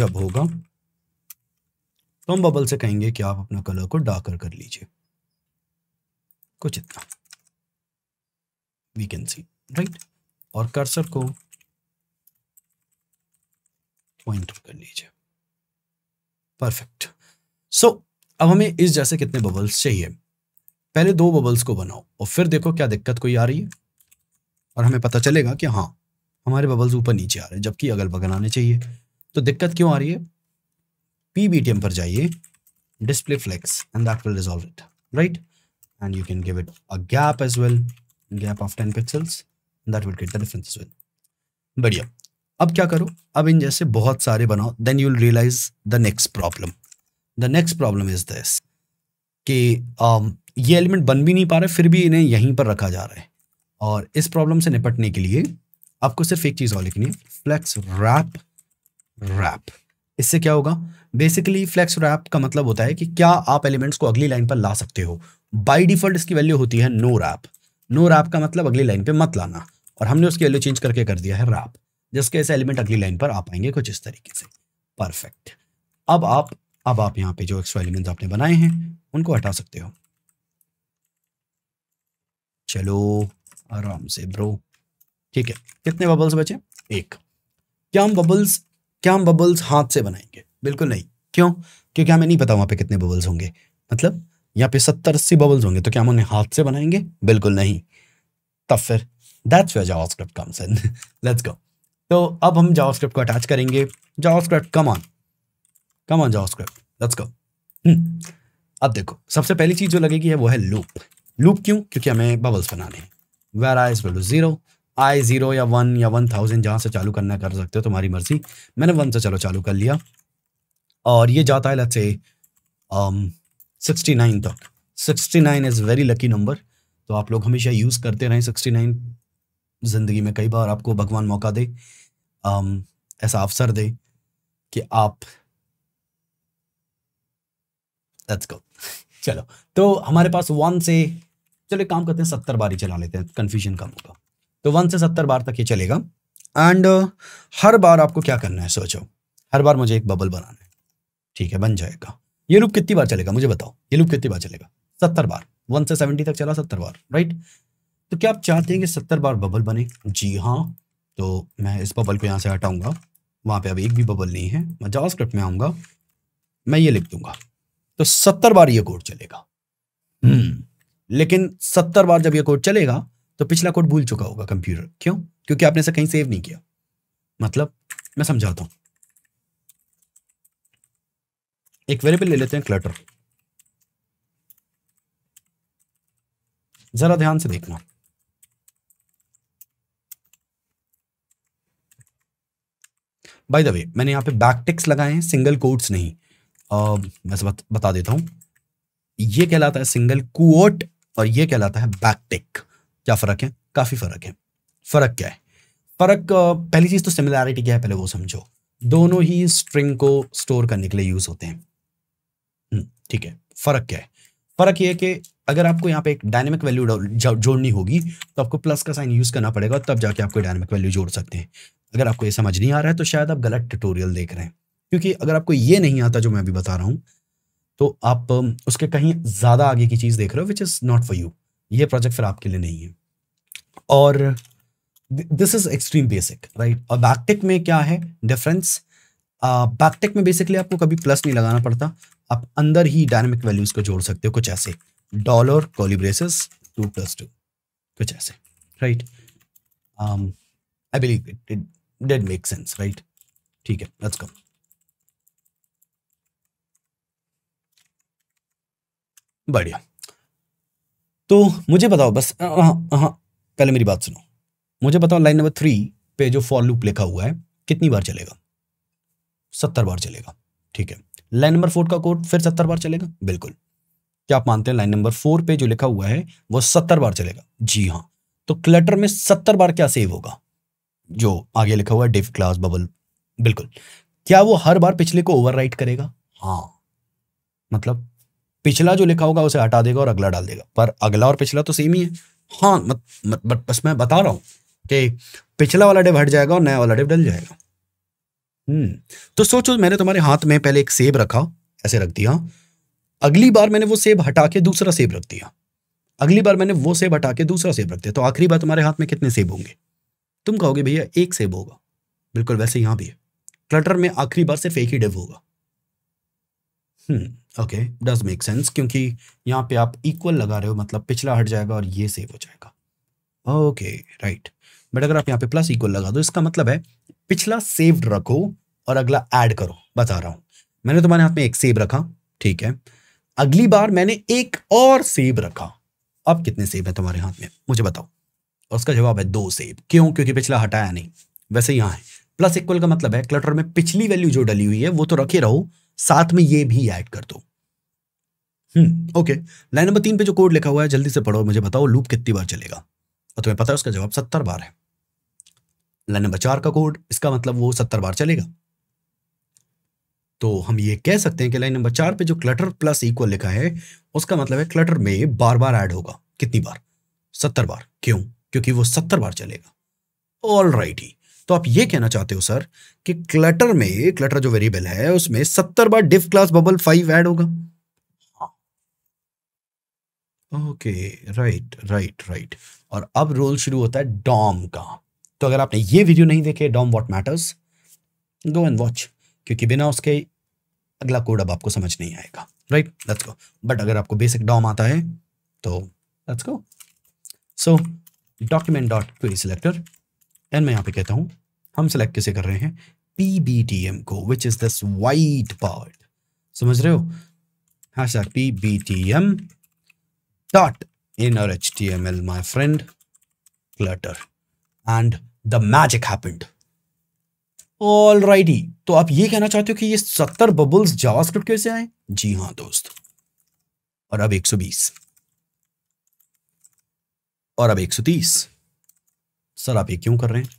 जब होगा तो हम बबल से कहेंगे कि आप अपना कलर को डार्कर कर लीजिए कुछ इतना वी कैन सी राइट और कर्सर को पॉइंट कर लीजिए परफेक्ट सो so, अब हमें इस जैसे कितने बबल्स चाहिए पहले दो बबल्स को बनाओ और फिर देखो क्या दिक्कत कोई आ रही है और हमें पता चलेगा कि हाँ हमारे बबल्स ऊपर नीचे आ रहे हैं जबकि अगल बगल आने चाहिए तो दिक्कत क्यों आ रही है PBTM पर जाइए display flex and that will resolve it right and you can give it a gap as well gap of 10 pixels and that will create the difference as well बढ़िया अब क्या करो अब इन जैसे बहुत सारे बनाओ then you will realise the next problem the next problem is this कि um, ये एलिमेंट बन भी नहीं पा रहे फिर भी इन्हें यहीं पर रखा जा रहा है और इस प्रॉब्लम से निपटने के लिए आपको सिर्फ एक चीज़ और लिखनी है फ्लेक्स रैप रैप इससे क्या होगा बेसिकली फ्लेक्स रैप का मतलब होता है कि क्या आप एलिमेंट्स को अगली लाइन पर ला सकते हो बाई डिफॉल्ट इसकी वैल्यू होती है नो रैप नो रैप का मतलब अगली लाइन पे मत लाना और हमने उसकी वैल्यू चेंज करके कर दिया है रैप जिसके ऐसे एलिमेंट अगली लाइन पर आ पाएंगे कुछ इस तरीके से परफेक्ट अब आप अब आप यहाँ पे जो एक्स्ट्रा एलिमेंट आपने बनाए हैं उनको हटा सकते हो चलो आराम से ब्रो ठीक है कितने बबल्स बचे एक क्या हम बबल्स क्या हम बबल्स हाथ से बनाएंगे बिल्कुल नहीं क्यों क्योंकि हमें नहीं पता वहां पे कितने बबल्स होंगे मतलब यहाँ पे सत्तर अस्सी बबल्स होंगे तो क्या हम उन्हें हाथ से बनाएंगे बिल्कुल नहीं तब फिर that's way where script comes in let's go तो अब हम स्क्रिप्ट को अटैच करेंगे script come on come on script let's go अब देखो सबसे पहली चीज़ जो लगेगी है वो है लूप लूप क्यों क्योंकि हमें बबल्स बनाने हैं where I is zero I zero या वन या वन थाउजेंड जहाँ से चालू करना कर सकते हो तुम्हारी मर्जी मैंने वन से चलो चालू कर लिया और ये जाता है लेट्स सिक्सटी नाइन तक sixty nine is very lucky number तो आप लोग हमेशा यूज़ करते रहें सिक्सटी नाइन ज़िंदगी में कई बार आपको भगवान मौका दे um, ऐसा अवसर दे कि आप लेट्स गो चलो तो हमारे पास वन से चलो काम करते हैं सत्तर बार ही चला लेते हैं कन्फ्यूजन कम होगा तो वन से सत्तर बार तक ये चलेगा एंड uh, हर बार आपको क्या करना है सोचो हर बार मुझे एक बबल बनाना है ठीक है बन जाएगा ये लूप कितनी बार चलेगा मुझे बताओ ये लूप कितनी बार चलेगा सत्तर बार वन से सेवेंटी तक चला सत्तर बार राइट तो क्या आप चाहते हैं कि सत्तर बार बबल बने जी हाँ तो मैं इस बबल को यहाँ से हटाऊंगा वहां पे अब एक भी बबल नहीं है मैं जावा स्क्रिप्ट में आऊंगा मैं ये लिख दूंगा तो सत्तर बार ये कोड चलेगा हम्म लेकिन सत्तर बार जब ये कोड चलेगा तो पिछला कोड भूल चुका होगा कंप्यूटर क्यों क्योंकि आपने इसे कहीं सेव नहीं किया मतलब मैं समझाता हूं एक वेरिएबल ले लेते हैं क्लटर जरा ध्यान से देखना बाय द वे मैंने यहां पे बैकटिक्स लगाए हैं सिंगल कोट्स नहीं आ, मैं बत, बता देता हूं ये कहलाता है सिंगल कोट और ये कहलाता है बैकटिक क्या फ़र्क है काफ़ी फ़र्क है फ़र्क क्या है फ़र्क पहली चीज़ तो सिमिलैरिटी क्या है पहले वो समझो दोनों ही स्ट्रिंग को स्टोर करने के लिए यूज़ होते हैं हम्म, ठीक है फ़र्क क्या है फ़र्क ये है कि अगर आपको यहाँ पे एक डायनेमिक वैल्यू जोड़नी होगी तो आपको प्लस का साइन यूज़ करना पड़ेगा तब जाके आपको डायनेमिक वैल्यू जोड़ सकते हैं अगर आपको ये समझ नहीं आ रहा है तो शायद आप गलत ट्यूटोरियल देख रहे हैं क्योंकि अगर आपको ये नहीं आता जो मैं अभी बता रहा हूँ तो आप उसके कहीं ज़्यादा आगे की चीज़ देख रहे हो which is not for you ये प्रोजेक्ट फिर आपके लिए नहीं है और this is extreme basic right और बैकटेक में क्या है डिफरेंस बैकटेक uh, में बेसिकली आपको कभी प्लस नहीं लगाना पड़ता आप अंदर ही डायनेमिक वैल्यूज को जोड़ सकते हो कुछ ऐसे dollar curly braces two plus two कुछ ऐसे right I believe it that make sense right ठीक है लेट्स कम बढ़िया तो मुझे बताओ बस हाँ पहले मेरी बात सुनो मुझे बताओ लाइन नंबर थ्री पे जो फॉर लूप लिखा हुआ है कितनी बार चलेगा सत्तर बार चलेगा ठीक है लाइन नंबर फोर का कोड फिर सत्तर बार चलेगा बिल्कुल क्या आप मानते हैं लाइन नंबर फोर पे जो लिखा हुआ है वो सत्तर बार चलेगा जी हाँ तो क्लटर में सत्तर बार क्या सेव होगा जो आगे लिखा हुआ है डिफ क्लास बबल बिल्कुल क्या वो हर बार पिछले को ओवरराइट करेगा हाँ मतलब पिछला जो लिखा होगा उसे हटा देगा और अगला डाल देगा पर अगला और पिछला तो सेम ही है हाँ मत मत मत, बस मैं बता रहा हूं कि पिछला वाला डिव हट जाएगा और नया वाला डिव डल जाएगा हम्म तो सोचो मैंने तुम्हारे हाथ में पहले एक सेब रखा ऐसे रख दिया अगली बार मैंने वो सेब हटा के दूसरा सेब रख दिया अगली बार मैंने वो सेब हटा के दूसरा सेब रख दिया तो आखिरी बार तुम्हारे हाथ में कितने सेब होंगे तुम कहोगे भैया एक सेब होगा बिल्कुल वैसे यहां भी है क्लटर में आखिरी बार सिर्फ एक ही डिब होगा hmm okay does make sense क्योंकि यहाँ पे आप इक्वल लगा रहे हो मतलब पिछला हट जाएगा और ये सेव हो जाएगा ओके राइट बट अगर आप यहाँ पे प्लस इक्वल लगा दो इसका मतलब है पिछला सेव रखो और अगला ऐड करो बता रहा हूँ मैंने तुम्हारे हाथ में एक सेव रखा ठीक है अगली बार मैंने एक और सेव रखा अब कितने सेब है तुम्हारे हाथ में मुझे बताओ और उसका जवाब है दो सेब क्यों क्योंकि पिछला हटाया नहीं वैसे यहां है प्लस इक्वल का मतलब है क्लटर में पिछली वैल्यू जो डली हुई है वो तो रखे रहो साथ में ये भी ऐड कर दो ओके लाइन नंबर तीन पे जो कोड लिखा हुआ है जल्दी से पढ़ो मुझे बताओ लूप कितनी बार चलेगा और तुम्हें पता है उसका जवाब सत्तर बार है लाइन नंबर चार का कोड इसका मतलब वो सत्तर बार चलेगा तो हम ये कह सकते हैं कि लाइन नंबर चार पे जो क्लटर प्लस इक्वल लिखा है उसका मतलब है क्लटर में बार बार ऐड होगा कितनी बार सत्तर बार क्यों क्योंकि वो सत्तर बार चलेगा ऑल राइट ही तो आप ये कहना चाहते हो सर कि क्लटर में क्लटर जो वेरिएबल है उसमें सत्तर बार div class bubble five add होगा ओके राइट राइट राइट और अब रोल शुरू होता है डॉम का तो अगर आपने ये वीडियो नहीं देखे DOM what matters go and watch क्योंकि बिना उसके अगला कोड अब आपको समझ नहीं आएगा राइट लेट्स गो बट अगर आपको बेसिक डॉम आता है तो let's go so document dot query selector and मैं यहाँ पे कहता हूँ हम सिलेक्ट किसे कर रहे हैं पी बी टी एम को which is this white part समझ रहे हो हाँ sir P B T M dot in our HTML, my friend, clutter. And the magic happened. Alrighty तो आप ये कहना चाहते हो कि ये सत्तर बबल्स जावास्क्रिप्ट कैसे आए जी हाँ दोस्त और अब 120 और अब 130 सर आप ये क्यों कर रहे हैं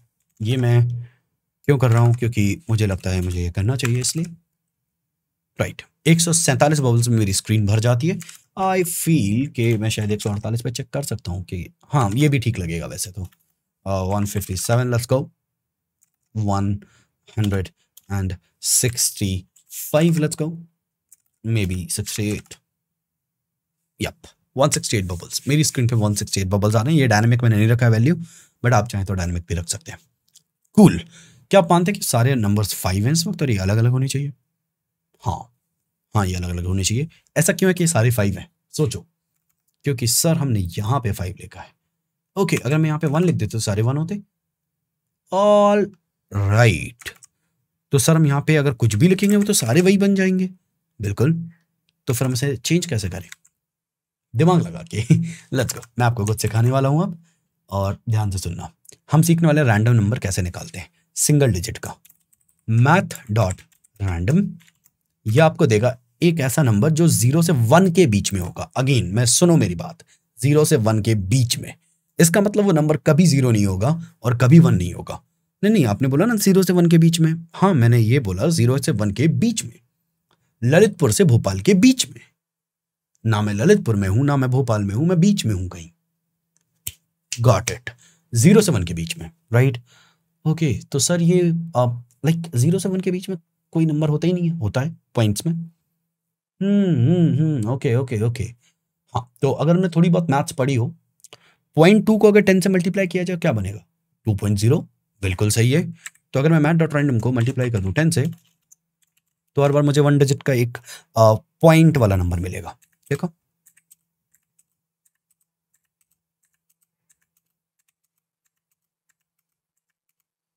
ये मैं क्यों कर रहा हूं क्योंकि मुझे लगता है मुझे ये करना चाहिए इसलिए राइट right. एक सौ सैंतालीस बबल्स में मेरी स्क्रीन भर जाती है आई फील कि मैं शायद एक सौ अड़तालीस पर चेक कर सकता हूँ कि हाँ ये भी ठीक लगेगा वैसे तो one fifty seven let's go one hundred and sixty five let's go maybe sixty eight yup one sixty eight bubbles मेरी स्क्रीन पे वन सिक्सटी एट बबल्स आ रहे हैं ये डायनेमिक मैंने नहीं रखा है वैल्यू बट आप चाहें तो डायनेमिक भी रख सकते हैं कूल cool. क्या आप मानते हैं कि सारे नंबर्स फाइव हैं इस वक्त और ये अलग अलग होनी चाहिए हाँ हाँ ये अलग अलग होने चाहिए ऐसा क्यों है कि सारे फाइव हैं सोचो क्योंकि सर हमने यहाँ पे फाइव लिखा है ओके अगर मैं यहाँ पे वन लिख देते तो सारे वन होते ऑल राइट right. तो सर हम यहाँ पे अगर कुछ भी लिखेंगे वो तो सारे वही बन जाएंगे बिल्कुल तो फिर हम इसे चेंज कैसे करें दिमाग लगा के लेट्स गो मैं आपको कुछ सिखाने वाला हूँ अब और ध्यान से सुनना हम सीखने वाले रैंडम नंबर कैसे निकालते हैं सिंगल डिजिट का मैथ डॉट रैंडम ये आपको देगा एक ऐसा नंबर जो जीरो से वन के बीच में होगा अगेन मैं सुनो मेरी बात जीरो से वन के बीच में इसका मतलब वो नंबर कभी जीरो नहीं होगा और कभी वन नहीं होगा नहीं नहीं आपने बोला ना जीरो से वन के बीच में हाँ मैंने ये बोला जीरो से वन के बीच में ललितपुर से भोपाल के बीच में ना मैं ललितपुर में हूं ना मैं भोपाल में हूं मैं बीच में हूं कहीं गॉट इट जीरो से वन के बीच में राइट ओके तो सर ये आप लाइक जीरो से वन के बीच में कोई नंबर होता ही नहीं है होता है पॉइंट्स में हम्म ओके ओके ओके हाँ तो अगर मैं थोड़ी बहुत मैथ्स पढ़ी हो पॉइंट टू को अगर टेन से मल्टीप्लाई किया जाए क्या बनेगा टू पॉइंट जीरो बिल्कुल सही है तो अगर मैं मैथ डॉट रैंडम को मल्टीप्लाई कर दूँ टेन से तो हर बार मुझे वन डिजिट का एक पॉइंट वाला नंबर मिलेगा देखो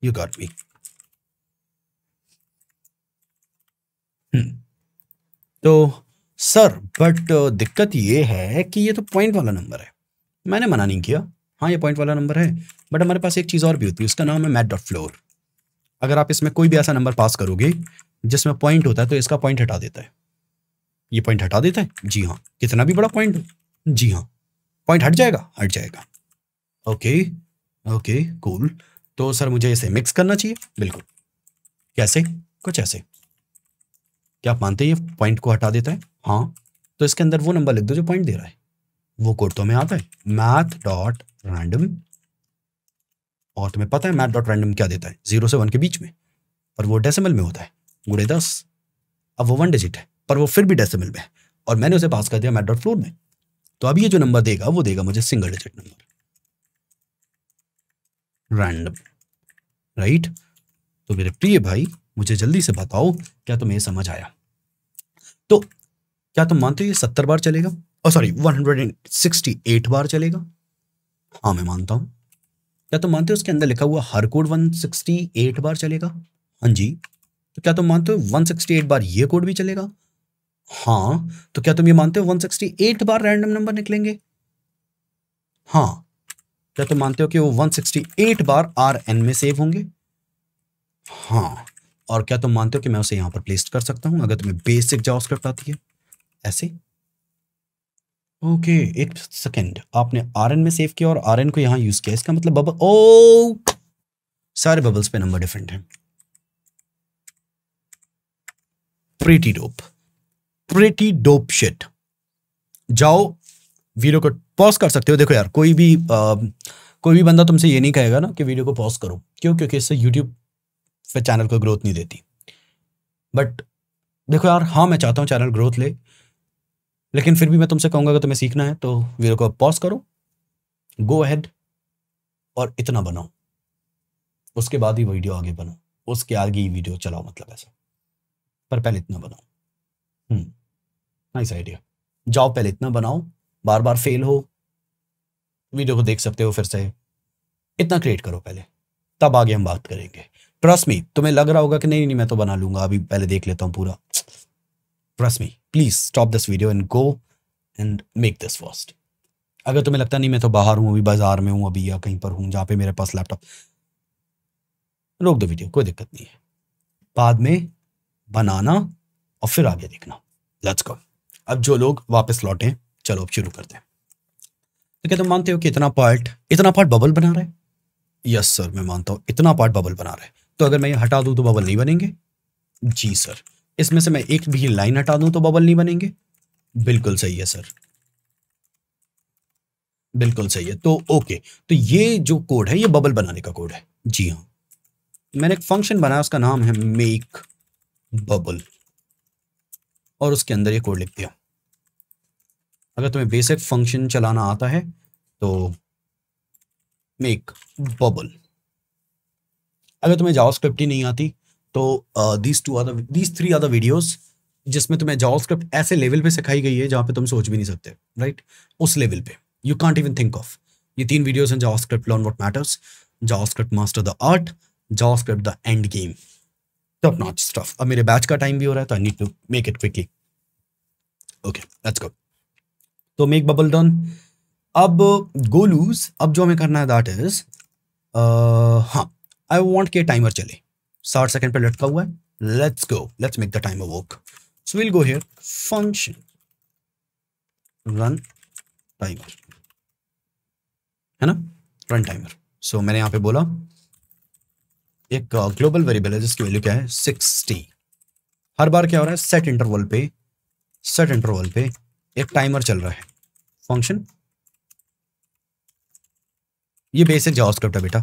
you got me. हम्म। तो सर बट दिक्कत ये है कि ये तो पॉइंट वाला नंबर है मैंने मना नहीं किया हाँ ये पॉइंट वाला नंबर है बट हमारे पास एक चीज़ और भी होती है उसका नाम है मैट डॉट फ्लोर अगर आप इसमें कोई भी ऐसा नंबर पास करोगे जिसमें पॉइंट होता है तो इसका पॉइंट हटा देता है ये पॉइंट हटा देता है जी हाँ कितना भी बड़ा पॉइंट हो जी हाँ पॉइंट हट जाएगा हट जाएगा ओके ओके कूल तो सर मुझे इसे मिक्स करना चाहिए बिल्कुल कैसे कुछ ऐसे क्या आप मानते हैं ये पॉइंट को हटा देता है हाँ तो इसके अंदर वो नंबर लिख दो जो पॉइंट दे रहा है वो कोड तो हमें आता है मैथ डॉट रैंडम और तुम्हें पता है मैथ डॉट रैंडम क्या देता है जीरो से वन के बीच में पर वो डेसिमल में होता है गुड़े दस अब वो वन डिजिट है पर वो फिर भी डेसिमल में है और मैंने उसे पास कर दिया मैथ डॉट फ्लोर में तो अब ये जो नंबर देगा वो देगा मुझे single digit number random right तो मेरे प्रिय भाई मुझे जल्दी से बताओ क्या तुम्हें समझ आया तो क्या तुम मानते हो ये सत्तर बार चलेगा और sorry one hundred and sixty eight बार चलेगा हाँ मैं मानता हूं क्या तुम मानते हो उसके अंदर लिखा हुआ हर कोड वन सिक्सटी एट बार चलेगा हाँ जी तो क्या तुम मानते हो वन सिक्सटी एट बार ये कोड भी चलेगा हाँ तो क्या तुम ये मानते हो वन सिक्सटी एट बार रैंडम नंबर निकलेंगे हाँ क्या तुम मानते हो कि वो वन सिक्सटी एट बार आर एन में सेव होंगे हाँ और क्या तुम मानते हो कि मैं उसे यहां पर प्लेस कर सकता हूं अगर तुम्हें बेसिक स्क्रिप्ट आती है ऐसे ओके एक सेकेंड आपने आर में सेव किया और आर को यहां यूज किया इसका मतलब बबल ओ oh! सारे बबल्स पे नंबर डिफरेंट है pretty dope pretty dope shit जाओ वीडियो को पॉज कर सकते हो देखो यार कोई भी आ, कोई भी बंदा तुमसे ये नहीं कहेगा ना कि वीडियो को पॉज करो क्यों क्योंकि इससे यूट्यूब फिर चैनल को ग्रोथ नहीं देती बट देखो यार हाँ मैं चाहता हूँ चैनल ग्रोथ ले लेकिन फिर भी मैं तुमसे कहूँगा अगर तुम्हें सीखना है तो वीडियो को पॉज करो गो अहेड और इतना बनाओ उसके बाद ही वीडियो आगे बनाओ उसके आगे ही वीडियो चलाओ मतलब ऐसा पर पहले इतना बनाओ नाइस hmm, आइडिया जाओ पहले इतना बनाओ बार बार फेल हो वीडियो को देख सकते हो फिर से इतना क्रिएट करो पहले तब आगे हम बात करेंगे ट्रस्ट मी तुम्हें लग रहा होगा कि नहीं नहीं मैं तो बना लूंगा अभी पहले देख लेता हूँ पूरा trust me please stop this video and go and make this first अगर तुम्हें लगता नहीं मैं तो बाहर हूँ अभी बाजार में हूँ अभी या कहीं पर हूँ जहाँ पे मेरे पास लैपटॉप रोक दो वीडियो कोई दिक्कत नहीं है बाद में बनाना और फिर आगे देखना लेट्स गो अब जो लोग वापस लौटे चलो अब शुरू करते हैं तो क्या तुम मानते हो कि इतना पार्ट इतना पार्ट बबल बना रहे यस सर मैं मानता हूँ इतना पार्ट बबल बना रहे तो अगर मैं ये हटा दूं तो बबल नहीं बनेंगे जी सर इसमें से मैं एक भी लाइन हटा दूं तो बबल नहीं बनेंगे बिल्कुल सही है सर बिल्कुल सही है तो ओके तो ये जो कोड है ये बबल बनाने का कोड है जी हाँ मैंने एक फंक्शन बनाया उसका नाम है मेक बबल और उसके अंदर ये कोड लिख दिया अगर तुम्हें बेसिक फंक्शन चलाना आता है तो मेक बबल अगर तुम्हें जाओ स्क्रिप्ट ही नहीं आती तो these two are these three are the videos जिसमें तुम्हें जाओ स्क्रिप्ट ऐसे लेवल पे सिखाई गई है जहाँ पे तुम सोच भी नहीं सकते राइट उस लेवल पे you can't even think of ये तीन वीडियोज हैं जाओ स्क्रिप्ट लर्न वॉट मैटर्स जाओ स्क्रिप्ट मास्टर द आर्ट जाओ script the end game top notch stuff अब मेरे बैच का टाइम भी हो रहा है तो I need to make it quickly okay let's go तो मेक बबल डन अब गोलूज अब जो हमें करना है दैट इज हाँ आई वॉन्ट के टाइमर चले साठ सेकेंड पर लटका हुआ है let's go let's make the time work so we'll go here function run timer है ना रन टाइमर सो मैंने यहां पे बोला एक ग्लोबल uh, वेरिएबल है जिसकी वैल्यू क्या है सिक्सटी हर बार क्या हो रहा है सेट इंटरवल पे सेट इंटरवल पे एक टाइमर चल रहा है फंक्शन ये बेसिक जॉब है बेटा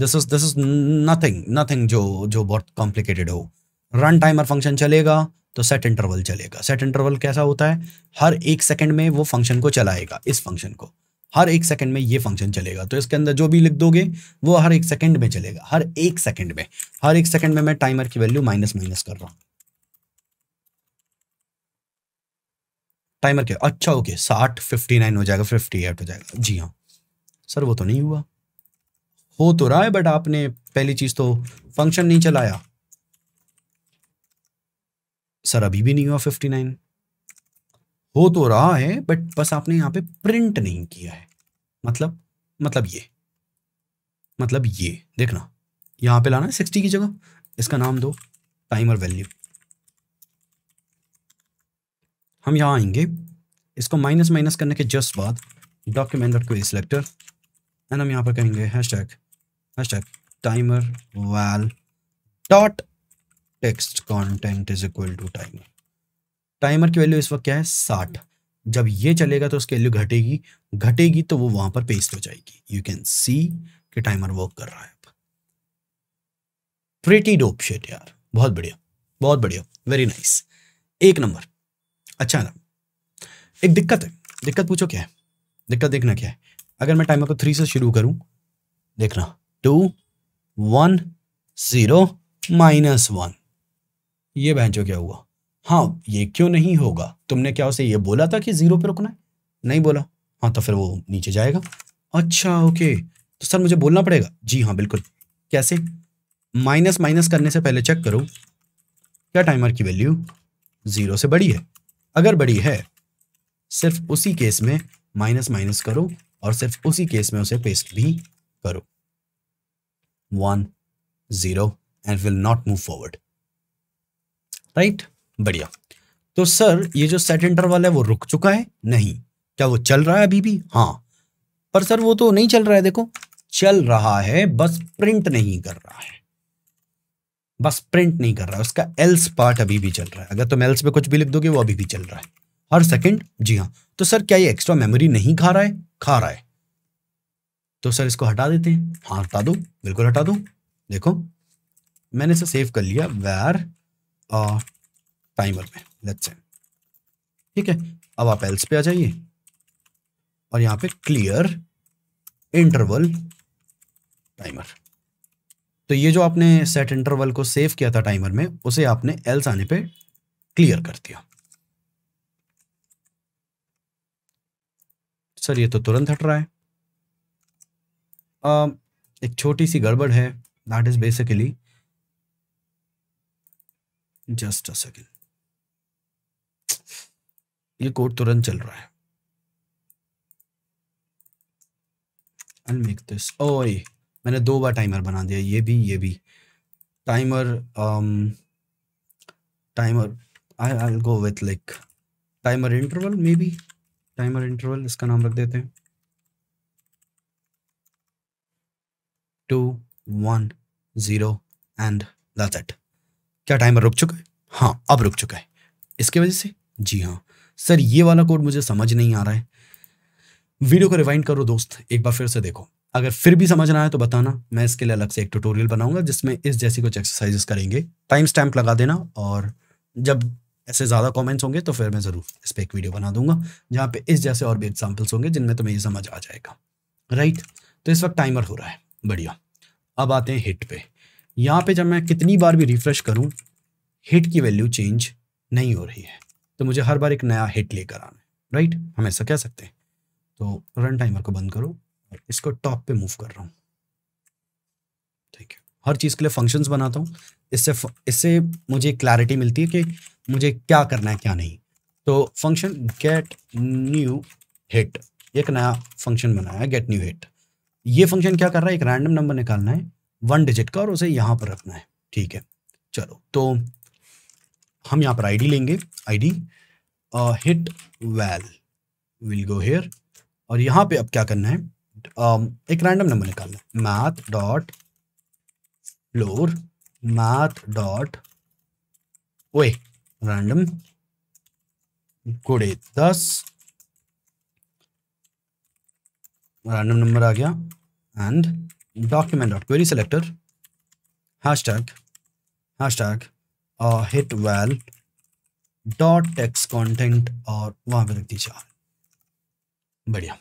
this is this is nothing nothing जो जो बहुत कॉम्प्लिकेटेड हो रन टाइमर फंक्शन चलेगा तो सेट इंटरवल चलेगा सेट इंटरवल कैसा होता है हर एक सेकंड में वो फंक्शन को चलाएगा इस फंक्शन को हर एक सेकंड में ये फंक्शन चलेगा तो इसके अंदर जो भी लिख दोगे वो हर एक सेकंड में चलेगा हर एक सेकंड में हर एक सेकंड में मैं टाइमर की वैल्यू माइनस माइनस कर रहा हूँ टाइमर के अच्छा ओके साठ फिफ्टी नाइन हो जाएगा फिफ्टी एट हो जाएगा जी हाँ सर वो तो नहीं हुआ हो तो रहा है बट आपने पहली चीज तो फंक्शन नहीं चलाया सर अभी भी नहीं हुआ फिफ्टी नाइन हो तो रहा है बट बस आपने यहां पे प्रिंट नहीं किया है मतलब मतलब ये मतलब ये देखना यहां पे लाना है सिक्सटी की जगह इसका नाम दो टाइमर वैल्यू हम यहां आएंगे इसको माइनस माइनस करने के जस्ट बाद document dot query selector and हम यहां पर कहेंगे hashtag hashtag timer val dot text content is equal to timer timer की वैल्यू इस वक्त क्या है साठ जब ये चलेगा तो उसकी वैल्यू घटेगी घटेगी तो वो वहां पर पेस्ट हो जाएगी यू कैन सी कि टाइमर वर्क कर रहा है अब प्रिटी डोप शेट यार बहुत बढ़िया बहुत बढ़िया वेरी नाइस एक नंबर अच्छा ना एक दिक्कत है दिक्कत पूछो क्या है दिक्कत देखना क्या है अगर मैं टाइमर को थ्री से शुरू करूं देखना two one zero minus one ये भैंचो क्या हुआ हाँ ये क्यों नहीं होगा तुमने क्या उसे ये बोला था कि ज़ीरो पे रुकना है नहीं बोला हाँ तो फिर वो नीचे जाएगा अच्छा ओके तो सर मुझे बोलना पड़ेगा जी हाँ बिल्कुल कैसे माइनस माइनस करने से पहले चेक करो क्या टाइमर की वैल्यू ज़ीरो से बड़ी है अगर बड़ी है सिर्फ उसी केस में माइनस माइनस करो और सिर्फ उसी केस में उसे पेस्ट भी करो one zero and will not move forward right बढ़िया तो सर ये जो सेट इंटरवल है वो रुक चुका है नहीं क्या वो चल रहा है अभी भी हाँ पर सर वो तो नहीं चल रहा है देखो चल रहा है बस प्रिंट नहीं कर रहा है बस प्रिंट नहीं कर रहा है उसका एल्स पार्ट अभी भी चल रहा है अगर तुम तो एल्स पे कुछ भी लिख दोगे वो अभी भी चल रहा है हर सेकंड जी हाँ तो सर क्या ये एक्स्ट्रा मेमोरी नहीं खा रहा है खा रहा है तो सर इसको हटा देते हैं हाँ हटा दो बिल्कुल हटा दो देखो मैंने इसे सेव कर लिया वैर टाइमर uh, में लेट्स से ठीक है अब आप एल्स पे आ जाइए और यहाँ पे क्लियर इंटरवल टाइमर तो ये जो आपने सेट इंटरवल को सेव किया था टाइमर में उसे आपने एल्स आने पे क्लियर कर दिया सर ये तो तुरंत हट रहा है एक छोटी सी गड़बड़ है that is basically just a second ये कोड तुरंत चल रहा है I'll दिस ओए oh, मैंने दो बार टाइमर बना दिया ये भी ये भी timer timer I I go with like timer interval maybe timer interval इसका नाम रख देते हैं two one zero and that's it क्या टाइमर रुक चुका है हाँ अब रुक चुका है इसके वजह से जी हाँ सर ये वाला कोड मुझे समझ नहीं आ रहा है वीडियो को रिवाइंड करो दोस्त एक बार फिर से देखो अगर फिर भी समझ ना आए तो बताना मैं इसके लिए अलग से एक ट्यूटोरियल बनाऊंगा जिसमें इस जैसी कुछ एक्सरसाइजेस करेंगे टाइम स्टैम्प लगा देना और जब ऐसे ज़्यादा कमेंट्स होंगे तो फिर मैं ज़रूर इस पर एक वीडियो बना दूंगा जहाँ पे इस जैसे और भी एग्जाम्पल्स होंगे जिनमें तुम्हें ये समझ आ जाएगा राइट तो इस वक्त टाइमर हो रहा है बढ़िया अब आते हैं हिट पे यहाँ पे जब मैं कितनी बार भी रिफ़्रेश करूँ हिट की वैल्यू चेंज नहीं हो रही है तो मुझे हर बार एक नया हिट लेकर आना है राइट हम ऐसा कह सकते हैं तो रन टाइमर को बंद करो और इसको टॉप पे मूव कर रहा हूँ ठीक है हर चीज़ के लिए फंक्शंस बनाता हूँ इससे इससे मुझे क्लैरिटी मिलती है कि मुझे क्या करना है क्या नहीं तो फंक्शन गेट न्यू हिट एक नया फंक्शन बनाया गेट न्यू हिट ये फंक्शन क्या कर रहा है एक रैंडम नंबर निकालना है वन डिजिट का और उसे यहाँ पर रखना है ठीक है चलो तो हम यहाँ पर आईडी लेंगे ID hit well we'll go here और यहाँ पे अब क्या करना है uh, एक रैंडम नंबर निकालना है math dot floor math dot ओ रैंडम गुड़े दस रैंडम नंबर आ गया and document dot query selector hashtag hashtag hit val dot text content और वहां पे रख दीजिए बढ़िया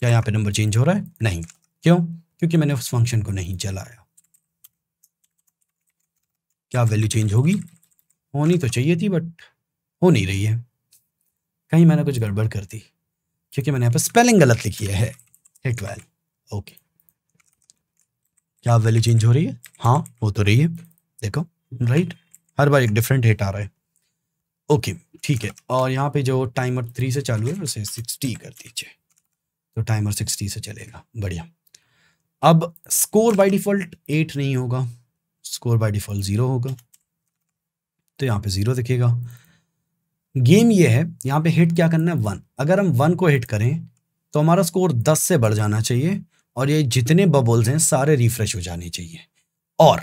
क्या यहाँ पे नंबर चेंज हो रहा है नहीं क्यों क्योंकि मैंने उस फंक्शन को नहीं चलाया क्या वैल्यू चेंज होगी होनी तो चाहिए थी बट हो नहीं रही है कहीं मैंने कुछ गड़बड़ कर दी क्योंकि मैंने यहाँ पर स्पेलिंग गलत लिखी है हिट वैल ओके क्या वैल्यू चेंज हो रही है हाँ वो तो रही है देखो राइट हर बार एक डिफरेंट हिट आ रहा है ओके ठीक है और यहाँ पे जो टाइमर थ्री से चालू है उसे सिक्सटी कर दीजिए तो टाइमर सिक्सटी से चलेगा बढ़िया अब स्कोर बाय डिफॉल्ट एट नहीं होगा स्कोर बाय डिफॉल्ट ज़ीरो होगा तो यहाँ पे ज़ीरो दिखेगा गेम ये है यहाँ पे हिट क्या करना है वन अगर हम वन को हिट करें तो हमारा स्कोर दस से बढ़ जाना चाहिए और ये जितने बबल्स हैं सारे रिफ्रेश हो जाने चाहिए और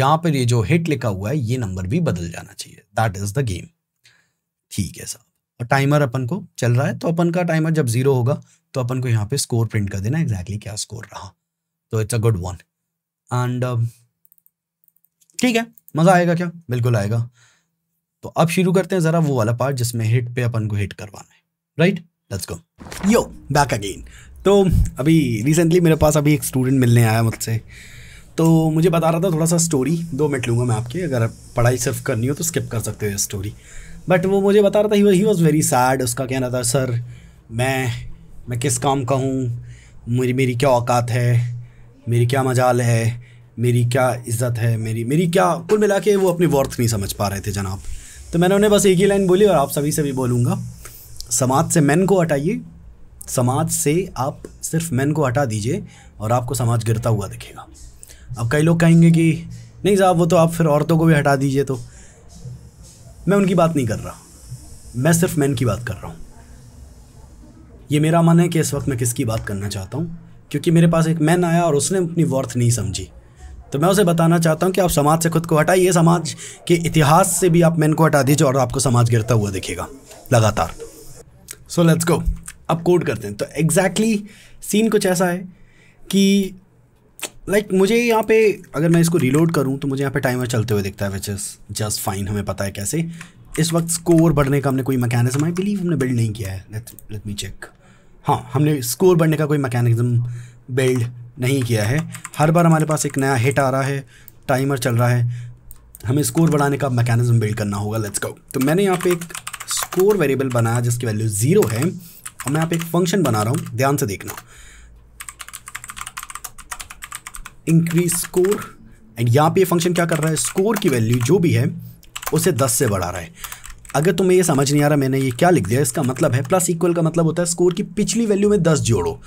यहाँ पर ये जो हिट लिखा हुआ है ये नंबर भी बदल जाना चाहिए दैट इज द गेम ठीक है साहब और टाइमर अपन को चल रहा है तो अपन का टाइमर जब जीरो होगा तो अपन को यहाँ पे स्कोर प्रिंट कर देना एग्जैक्टली क्या स्कोर रहा तो it's a good one and ठीक है मज़ा आएगा क्या बिल्कुल आएगा तो अब शुरू करते हैं जरा वो वाला पार्ट जिसमें हिट पे अपन को हिट करवाना है right let's go yo back again तो अभी रिसेंटली मेरे पास अभी एक स्टूडेंट मिलने आया मुझसे तो मुझे बता रहा था थोड़ा सा स्टोरी दो मिनट लूँगा मैं आपके अगर पढ़ाई सिर्फ करनी हो तो स्किप कर सकते हो स्टोरी बट वो मुझे बता रहा था ही वॉज़ वेरी सैड उसका कहना था सर मैं मैं किस काम का हूँ मेरी मेरी क्या औकात है मेरी क्या मजाल है मेरी क्या इज्जत है मेरी मेरी क्या कुल मिला के वो अपनी वर्थ नहीं समझ पा रहे थे जनाब तो मैंने उन्हें बस एक ही लाइन बोली और आप सभी से भी बोलूँगा समाज से मैन को हटाइए समाज से आप सिर्फ मैन को हटा दीजिए और आपको समाज गिरता हुआ दिखेगा अब कई लोग कहेंगे कि नहीं साहब वो तो आप फिर औरतों को भी हटा दीजिए तो मैं उनकी बात नहीं कर रहा मैं सिर्फ मैन की बात कर रहा हूँ ये मेरा मन है कि इस वक्त मैं किसकी बात करना चाहता हूँ क्योंकि मेरे पास एक मैन आया और उसने अपनी वर्थ नहीं समझी तो मैं उसे बताना चाहता हूँ कि आप समाज से खुद को हटाइए समाज के इतिहास से भी आप मैन को हटा दीजिए और आपको समाज गिरता हुआ दिखेगा लगातार सो लेट्स गो अब कोड करते हैं तो एग्जैक्टली exactly, सीन कुछ ऐसा है कि लाइक like, मुझे यहाँ पे अगर मैं इसको रिलोड करूँ तो मुझे यहाँ पे टाइमर चलते हुए दिखता है विच इज़ जस्ट फाइन हमें पता है कैसे इस वक्त स्कोर बढ़ने का हमने कोई मैकेनिज्म आई बिलीव हमने बिल्ड नहीं किया है लेट मी चेक हाँ हमने स्कोर बढ़ने का कोई मैकेनिज्म बिल्ड नहीं किया है हर बार हमारे पास एक नया हिट आ रहा है टाइमर चल रहा है हमें स्कोर बढ़ाने का मैकेनिज्म बिल्ड करना होगा लेट्स गो तो मैंने यहाँ पे एक स्कोर वेरिएबल बनाया जिसकी वैल्यू ज़ीरो है और मैं यहाँ पे एक फंक्शन बना रहा हूँ ध्यान से देखना इंक्रीज स्कोर एंड यहाँ पे फंक्शन क्या कर रहा है स्कोर की वैल्यू जो भी है उसे दस से बढ़ा रहा है अगर तुम्हें ये समझ नहीं आ रहा मैंने ये क्या लिख दिया इसका मतलब है प्लस इक्वल का मतलब होता है स्कोर की पिछली वैल्यू में दस जोड़ो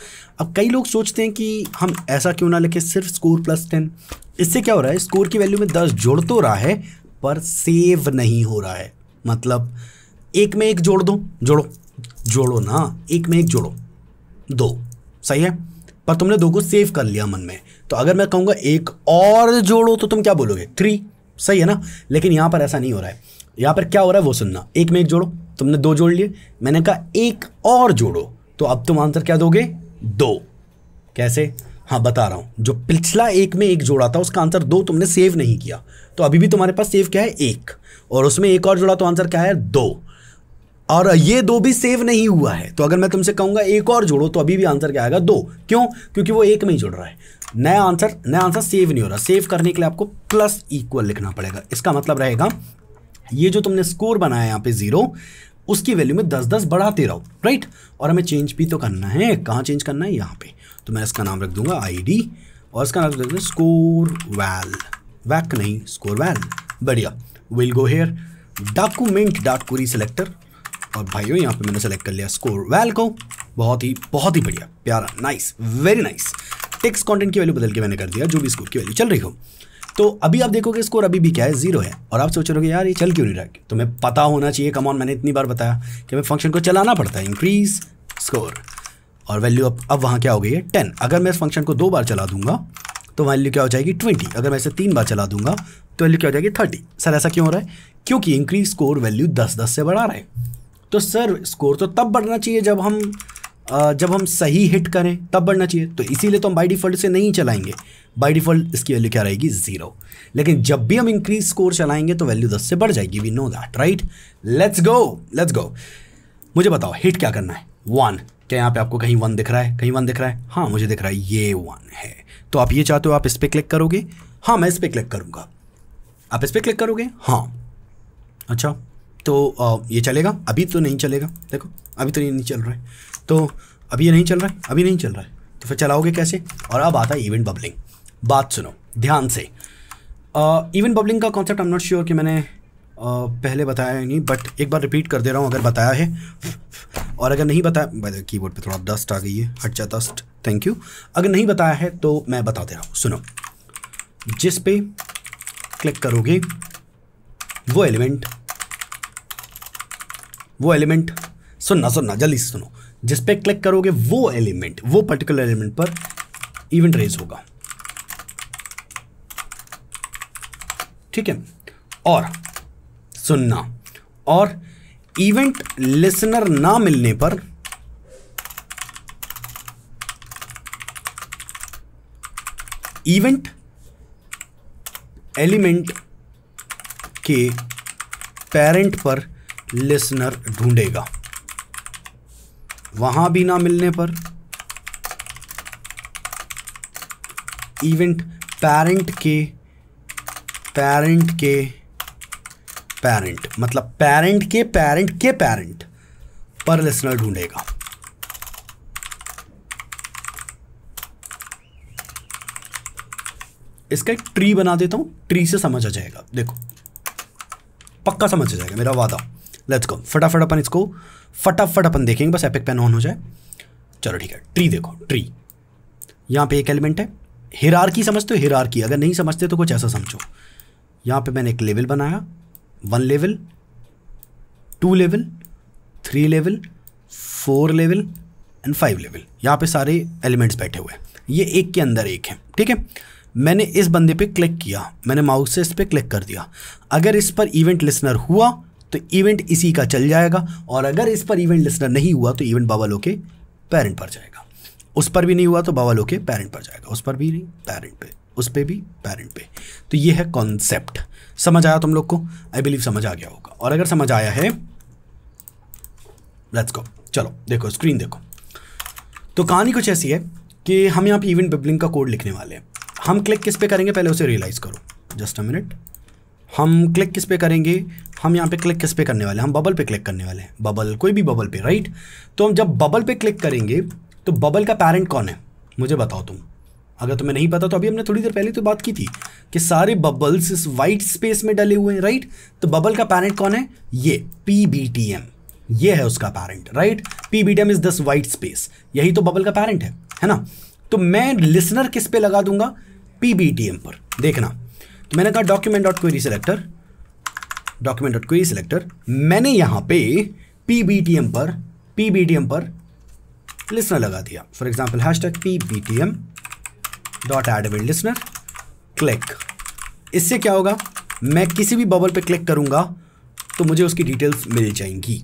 अब कई लोग सोचते हैं कि हम ऐसा क्यों ना लिखें सिर्फ स्कोर प्लस टेन इससे क्या हो रहा है स्कोर की वैल्यू में दस जोड़ तो रहा है पर सेव नहीं हो रहा है मतलब एक में एक जोड़ दो जोड़ो जोड़ो ना एक में एक जोड़ो दो सही है पर तुमने दो को सेव कर लिया मन में तो अगर मैं कहूँगा एक और जोड़ो तो तुम क्या बोलोगे थ्री सही है ना लेकिन यहाँ पर ऐसा नहीं हो रहा है यहाँ पर क्या हो रहा है वो सुनना एक में एक जोड़ो तुमने दो जोड़ लिए मैंने कहा एक और जोड़ो तो अब तुम आंसर क्या दोगे दो कैसे हाँ बता रहा हूँ जो पिछला एक में एक जोड़ा था उसका आंसर दो तुमने सेव नहीं किया तो अभी भी तुम्हारे पास सेव क्या है एक और उसमें एक और जोड़ा तो आंसर क्या है दो और ये दो भी सेव नहीं हुआ है तो अगर मैं तुमसे कहूँगा एक और जोड़ो तो अभी भी आंसर क्या आएगा दो क्यों क्योंकि वो एक में ही जुड़ रहा है नया आंसर नया आंसर सेव नहीं हो रहा सेव करने के लिए आपको प्लस इक्वल लिखना पड़ेगा इसका मतलब रहेगा ये जो तुमने स्कोर बनाया यहाँ पे ज़ीरो उसकी वैल्यू में दस दस बढ़ाते रहो राइट और हमें चेंज भी तो करना है कहाँ चेंज करना है यहाँ पे तो मैं इसका नाम रख दूंगा आईडी और इसका नाम रख दूंगा स्कोर वैल वैक नहीं स्कोर वैल बढ़िया we'll go here document dot query selector और भाइयों यहाँ पे मैंने सेलेक्ट कर लिया स्कोर वैल को बहुत ही बहुत ही बढ़िया प्यारा nice very nice text content की वैल्यू बदल के मैंने कर दिया जो भी स्कोर की वैल्यू चल रही हो तो अभी आप देखोगे स्कोर अभी भी क्या है जीरो है और आप सोच रहे हो यार ये चल क्यों नहीं रहा तो मैं पता होना चाहिए कमॉन मैंने इतनी बार बताया कि हमें फंक्शन को चलाना पड़ता है इंक्रीज स्कोर और वैल्यू अब अब वहाँ क्या हो गई है टेन अगर मैं इस फंक्शन को दो बार चला दूंगा तो वैल्यू क्या हो जाएगी ट्वेंटी अगर मैं इसे तीन बार चला दूंगा तो वैल्यू क्या हो जाएगी थर्टी सर ऐसा क्यों हो रहा है क्योंकि इंक्रीज स्कोर वैल्यू दस दस से बढ़ा रहा है तो सर स्कोर तो तब बढ़ना चाहिए जब हम जब हम सही हिट करें तब बढ़ना चाहिए तो इसीलिए तो हम बाई डिफ़ॉल्ट से नहीं चलाएंगे बाई डिफ़ॉल्ट इसकी वैल्यू क्या रहेगी ज़ीरो लेकिन जब भी हम इंक्रीज स्कोर चलाएंगे तो वैल्यू दस से बढ़ जाएगी we know that right let's go let's go मुझे बताओ हिट क्या करना है वन क्या यहाँ पे आपको कहीं वन दिख रहा है कहीं वन दिख रहा है हाँ मुझे दिख रहा है ये वन है तो आप ये चाहते हो आप इस पर क्लिक करोगे हाँ मैं इस पर क्लिक करूँगा आप इस पर क्लिक करोगे हाँ अच्छा तो ये चलेगा अभी तो नहीं चलेगा देखो अभी तो नहीं चल रहा है तो अभी ये नहीं चल रहा है अभी नहीं चल रहा है तो फिर चलाओगे कैसे और अब आता है इवेंट बबलिंग बात सुनो ध्यान से इवेंट बबलिंग का concept I am not sure कि मैंने Uh, पहले बताया नहीं बट एक बार रिपीट कर दे रहा हूँ अगर बताया है और अगर नहीं बताया की बोर्ड पर थोड़ा डस्ट आ गई है जा डस्ट थैंक यू अगर नहीं बताया है तो मैं बता दे रहा हूँ सुनो जिस पे क्लिक करोगे वो एलिमेंट वो एलिमेंट सुनना सुनना जल्दी सुनो जिस पे क्लिक करोगे वो एलिमेंट वो पर्टिकुलर एलिमेंट पर इवेंट रेज होगा ठीक है और सुनना और इवेंट लिसनर ना मिलने पर इवेंट एलिमेंट के पेरेंट पर लिसनर ढूंढेगा वहां भी ना मिलने पर इवेंट पेरेंट के पेरेंट के पेरेंट मतलब पेरेंट के पेरेंट के पेरेंट पर लिसनर ढूंढेगा इसका एक ट्री बना देता हूं ट्री से समझ आ जाएगा देखो पक्का समझ आ जाएगा मेरा वादा लेट्स गो फटाफट अपन इसको फटाफट अपन देखेंगे बस एपिक पेन ऑन हो जाए चलो ठीक है ट्री देखो ट्री यहाँ पे एक एलिमेंट है हिरार की समझते हो हिरार की अगर नहीं समझते तो कुछ ऐसा समझो यहाँ पे मैंने एक लेवल बनाया one level two level three level four level and five level यहाँ पे सारे एलिमेंट्स बैठे हुए हैं ये एक के अंदर एक है ठीक है मैंने इस बंदे पे क्लिक किया मैंने माउस से इस पर क्लिक कर दिया अगर इस पर इवेंट लिसनर हुआ तो इवेंट इसी का चल जाएगा और अगर इस पर इवेंट लिस्टर नहीं हुआ तो इवेंट बाबा लोके पेरेंट पर जाएगा उस पर भी नहीं हुआ तो बाबा लोके पेरेंट पर जाएगा उस पर भी नहीं पेरेंट पे उस पर भी पेरेंट पे तो ये है कॉन्सेप्ट समझ आया तुम लोग को आई बिलीव समझ आ गया होगा और अगर समझ आया है लेट्स गो चलो देखो स्क्रीन देखो तो कहानी कुछ ऐसी है कि हम यहाँ पे इवेंट बिबलिंग का कोड लिखने वाले हैं हम क्लिक किस पे करेंगे पहले उसे रियलाइज़ करो जस्ट अ मिनट हम क्लिक किस पे करेंगे हम यहाँ पे क्लिक किस पे करने वाले हैं हम बबल पे क्लिक करने वाले हैं बबल कोई भी बबल पे राइट तो हम जब बबल पे क्लिक करेंगे तो बबल का पेरेंट कौन है मुझे बताओ तुम अगर तुम्हें नहीं पता तो अभी हमने थोड़ी देर पहले तो बात की थी कि सारे बबल्स इस वाइट स्पेस में डले हुए हैं राइट तो बबल का पेरेंट कौन है ये पी बी टी एम ये है उसका parent right P B T M is this white space यही तो बबल का पेरेंट है है ना तो मैं लिसनर किस पे लगा दूंगा पी बी टी एम पर देखना मैंने कहा document dot query selector document dot query selector मैंने यहां पे पीबीटीएम पर पीबीटीएम पर लिसनर लगा दिया for example hashtag P B T M dot add event listener click इससे क्या होगा मैं किसी भी बबल पे क्लिक करूंगा तो मुझे उसकी डिटेल्स मिल जाएंगी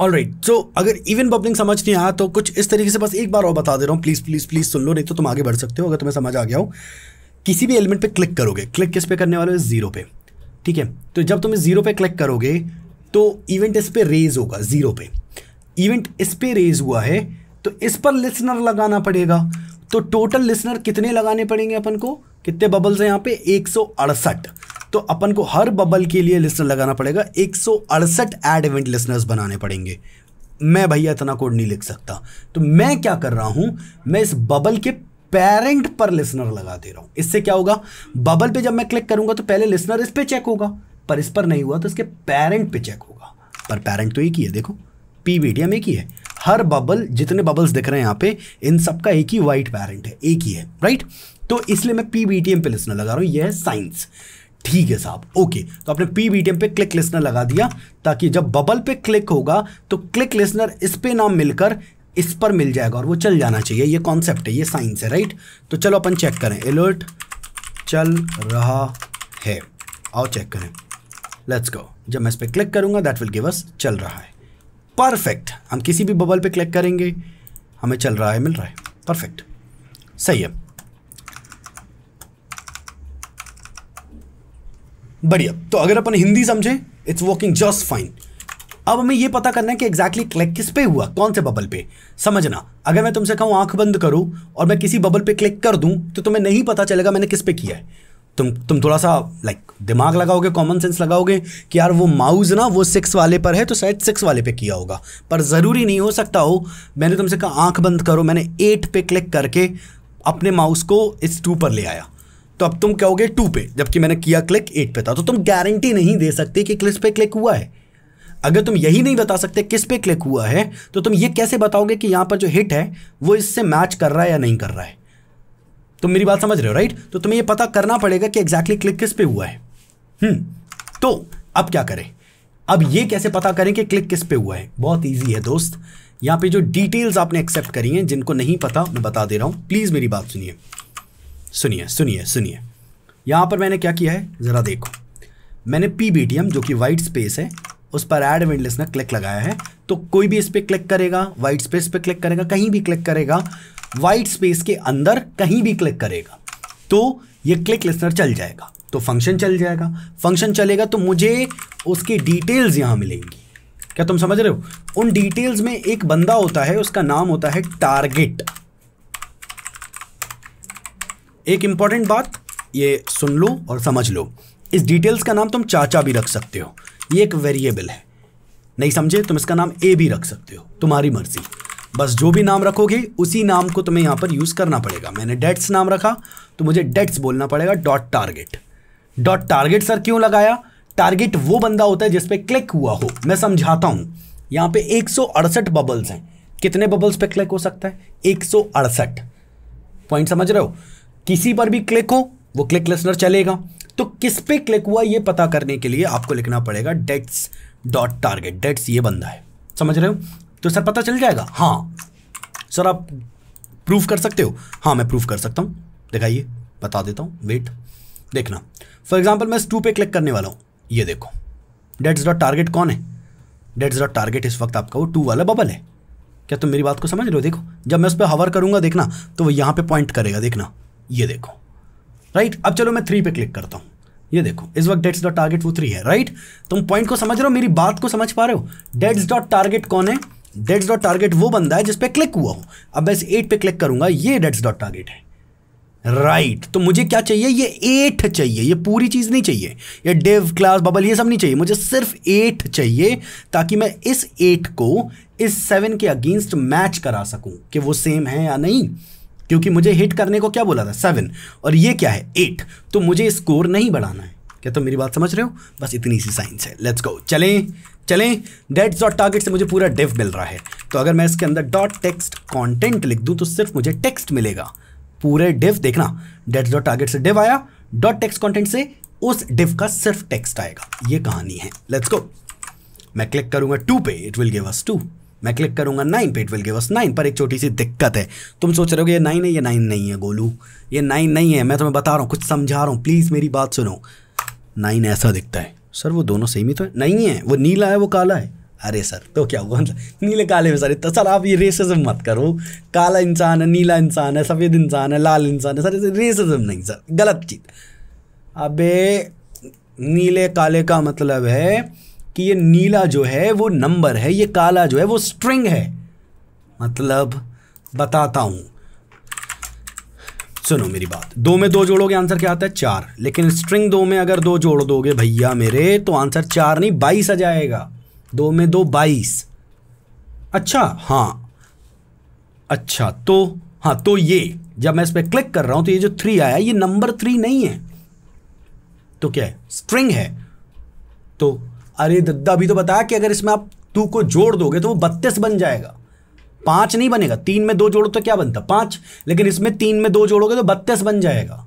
ऑल राइट सो अगर इवन बबलिंग समझ नहीं आया तो कुछ इस तरीके से बस एक बार और बता दे रहा हूँ प्लीज़ प्लीज़ प्लीज़ सुन लो नहीं तो तुम आगे बढ़ सकते हो अगर तुम्हें समझ आ गया हो किसी भी एलिमेंट पे क्लिक करोगे क्लिक किस पे करने वाले हो ज़ीरो पे ठीक है तो जब तुम इस ज़ीरो पे क्लिक करोगे तो इवेंट इस पे रेज होगा ज़ीरो पे इवेंट इस पे रेज हुआ है तो इस पर लिसनर लगाना पड़ेगा तो टोटल लिसनर कितने लगाने पड़ेंगे अपन को कितने बबल्स हैं यहाँ पे एक तो अपन को हर बबल के लिए लिसनर लगाना पड़ेगा एक ऐड इवेंट लिसनर्स बनाने पड़ेंगे मैं भैया इतना कोड नहीं लिख सकता तो मैं क्या कर रहा हूं मैं इस बबल के पेरेंट पर लिसनर लगा दे रहा हूं इससे क्या होगा बबल पे जब मैं क्लिक करूंगा तो पहले लिसनर इस पर चेक होगा पर इस पर नहीं हुआ तो इसके पेरेंट पे चेक होगा पर पेरेंट तो एक ही है देखो पी मीडियम एक ही है हर बबल जितने बबल्स दिख रहे हैं यहाँ पे इन सबका एक ही वाइट पेरेंट है एक ही है राइट तो इसलिए मैं पी बी पे लिसनर लगा रहा हूँ यह है साइंस ठीक है साहब ओके तो आपने पी बी पे क्लिक लिसनर लगा दिया ताकि जब बबल पे क्लिक होगा तो क्लिक लिसनर इस पे ना मिलकर इस पर मिल जाएगा और वो चल जाना चाहिए ये कॉन्सेप्ट है ये साइंस है राइट तो चलो अपन चेक करें अलर्ट चल रहा है आओ चेक करें लेट्स गो जब मैं इस पर क्लिक करूंगा दैट विल गिव अस चल रहा है परफेक्ट हम किसी भी बबल पे क्लिक करेंगे हमें चल रहा है मिल रहा है परफेक्ट सही है बढ़िया तो अगर अपन हिंदी समझें इट्स वर्किंग जस्ट फाइन अब हमें यह पता करना है कि एग्जैक्टली exactly क्लिक किस पे हुआ कौन से बबल पे समझना अगर मैं तुमसे कहूँ आंख बंद करो और मैं किसी बबल पे क्लिक कर दूँ तो तुम्हें नहीं पता चलेगा मैंने किस पे किया है तुम तुम थोड़ा सा लाइक like, दिमाग लगाओगे कॉमन सेंस लगाओगे कि यार वो माउस ना वो सिक्स वाले पर है तो शायद सिक्स वाले पे किया होगा पर ज़रूरी नहीं हो सकता हो मैंने तुमसे कहा आंख बंद करो मैंने एट पे क्लिक करके अपने माउस को इस टू पर ले आया तो अब तुम कहोगे टू पे जबकि मैंने किया क्लिक एट पे था तो तुम गारंटी नहीं दे सकते कि क्लिस पे क्लिक हुआ है अगर तुम यही नहीं बता सकते किस पे क्लिक हुआ है तो तुम ये कैसे बताओगे कि यहां पर जो हिट है वो इससे मैच कर रहा है या नहीं कर रहा है तुम मेरी बात समझ रहे हो राइट तो तुम्हें ये पता करना पड़ेगा कि एग्जैक्टली क्लिक किस पे हुआ है हम्म तो अब क्या करें अब ये कैसे पता करें कि क्लिक किस पे हुआ है बहुत ईजी है दोस्त यहां पर जो डिटेल्स आपने एक्सेप्ट करी है जिनको नहीं पता मैं बता दे रहा हूं प्लीज़ मेरी बात सुनिए सुनिए सुनिए सुनिए यहां पर मैंने क्या किया है ज़रा देखो मैंने पी जो कि वाइट स्पेस है उस पर एड विंडलेस ने क्लिक लगाया है तो कोई भी इस पर क्लिक करेगा वाइट स्पेस पे क्लिक करेगा कहीं भी क्लिक करेगा वाइट स्पेस के अंदर कहीं भी क्लिक करेगा तो ये क्लिक लिस्नर चल जाएगा तो फंक्शन चल जाएगा फंक्शन चलेगा तो मुझे उसकी डिटेल्स यहाँ मिलेंगी क्या तुम समझ रहे हो उन डिटेल्स में एक बंदा होता है उसका नाम होता है टारगेट एक इंपॉर्टेंट बात ये सुन लो और समझ लो इस डिटेल्स का नाम तुम चाचा भी रख सकते हो ये एक वेरिएबल है नहीं समझे तुम इसका नाम ए भी रख सकते हो तुम्हारी मर्जी बस जो भी नाम रखोगे उसी नाम को तुम्हें यहाँ पर यूज़ करना पड़ेगा मैंने डेट्स नाम रखा तो मुझे डेट्स बोलना पड़ेगा dot target dot target sir क्यों लगाया टारगेट वो बंदा होता है जिस पर क्लिक हुआ हो मैं समझाता हूँ यहाँ पे एक बबल्स हैं कितने बबल्स पे क्लिक हो सकता है एक पॉइंट समझ रहे हो किसी पर भी क्लिक हो वो क्लिक लिस्नर चलेगा तो किस पे क्लिक हुआ ये पता करने के लिए आपको लिखना पड़ेगा डेट्स डॉट टारगेट डेट्स ये बंदा है समझ रहे हो तो सर पता चल जाएगा हाँ सर आप प्रूफ कर सकते हो हाँ मैं प्रूफ कर सकता हूँ दिखाइए बता देता हूँ वेट देखना फॉर एग्जाम्पल मैं इस टू पे क्लिक करने वाला हूँ ये देखो डेट्स डॉट टारगेट कौन है डेट्स डॉट टारगेट इस वक्त आपका वो टू वाला बबल है क्या तुम मेरी बात को समझ रहे हो देखो जब मैं उस पर हवर करूंगा देखना तो वो यहाँ पे पॉइंट करेगा देखना ये देखो राइट अब चलो मैं थ्री पे क्लिक करता हूँ ये देखो इस वक्त डेट्स डॉट टारगेट वो थ्री है राइट तुम पॉइंट को समझ रहे हो मेरी बात को समझ पा रहे हो डेट्स डॉट टारगेट कौन है डेट्स डॉट टारगेट वो बंदा है जिसपे क्लिक हुआ हो अब मैं इस एट पे क्लिक करूंगा ये डेट्स डॉट टारगेट है राइट right. तो मुझे क्या चाहिए ये एट चाहिए ये पूरी चीज़ नहीं चाहिए ये डेव क्लास बबल ये सब नहीं चाहिए मुझे सिर्फ एट चाहिए ताकि मैं इस एट को इस सेवन के अगेंस्ट मैच करा सकूं कि वो सेम है या नहीं क्योंकि मुझे हिट करने को क्या बोला था सेवन और ये क्या है एट तो मुझे स्कोर नहीं बढ़ाना है क्या तुम तो मेरी बात समझ रहे हो बस इतनी सी साइंस है लेट्स गो चलें चलें डेट्स डॉट टारगेट से मुझे पूरा डिफ मिल रहा है तो अगर मैं इसके अंदर डॉट टेक्स्ट कॉन्टेंट लिख दूँ तो सिर्फ मुझे टेक्स्ट मिलेगा पूरे डिव देखना डेट्स डॉट टारगेट से डिव आया डॉट टेक्स्ट कॉन्टेंट से उस डिव का सिर्फ टेक्स्ट आएगा ये कहानी है लेट्स गो मैं क्लिक करूंगा टू पे it will give us two मैं क्लिक करूंगा नाइन पे it will give us nine पर एक छोटी सी दिक्कत है तुम सोच रहे हो ये नाइन है ये नाइन नहीं है गोलू ये नाइन नहीं है मैं तुम्हें बता रहा हूँ कुछ समझा रहा हूँ प्लीज़ मेरी बात सुनो नाइन ऐसा दिखता है सर वो दोनों सेम ही तो है नहीं है वो नीला है वो काला है अरे सर तो क्या हुआ नीले काले में सर इतना सर आप ये रेसिज्म मत करो काला इंसान है नीला इंसान है सफ़ेद इंसान है लाल इंसान है सर ऐसे रेसिज्म नहीं सर गलत चीज़ अबे नीले काले का मतलब है कि ये नीला जो है वो नंबर है ये काला जो है वो स्ट्रिंग है मतलब बताता हूं सुनो मेरी बात दो में दो जोड़ोगे आंसर क्या आता है चार लेकिन स्ट्रिंग दो में अगर दो जोड़ दोगे भैया मेरे तो आंसर चार नहीं बाईस आ जाएगा दो में दो बाईस अच्छा हाँ अच्छा तो हाँ तो ये जब मैं इस पर क्लिक कर रहा हूं तो ये जो थ्री आया ये नंबर थ्री नहीं है तो क्या है स्ट्रिंग है तो अरे दद्दा अभी तो बताया कि अगर इसमें आप टू को जोड़ दोगे तो वो बत्तीस बन जाएगा पांच नहीं बनेगा तीन में दो जोड़ो तो क्या बनता पाँच लेकिन इसमें तीन में दो जोड़ोगे तो बत्तीस बन जाएगा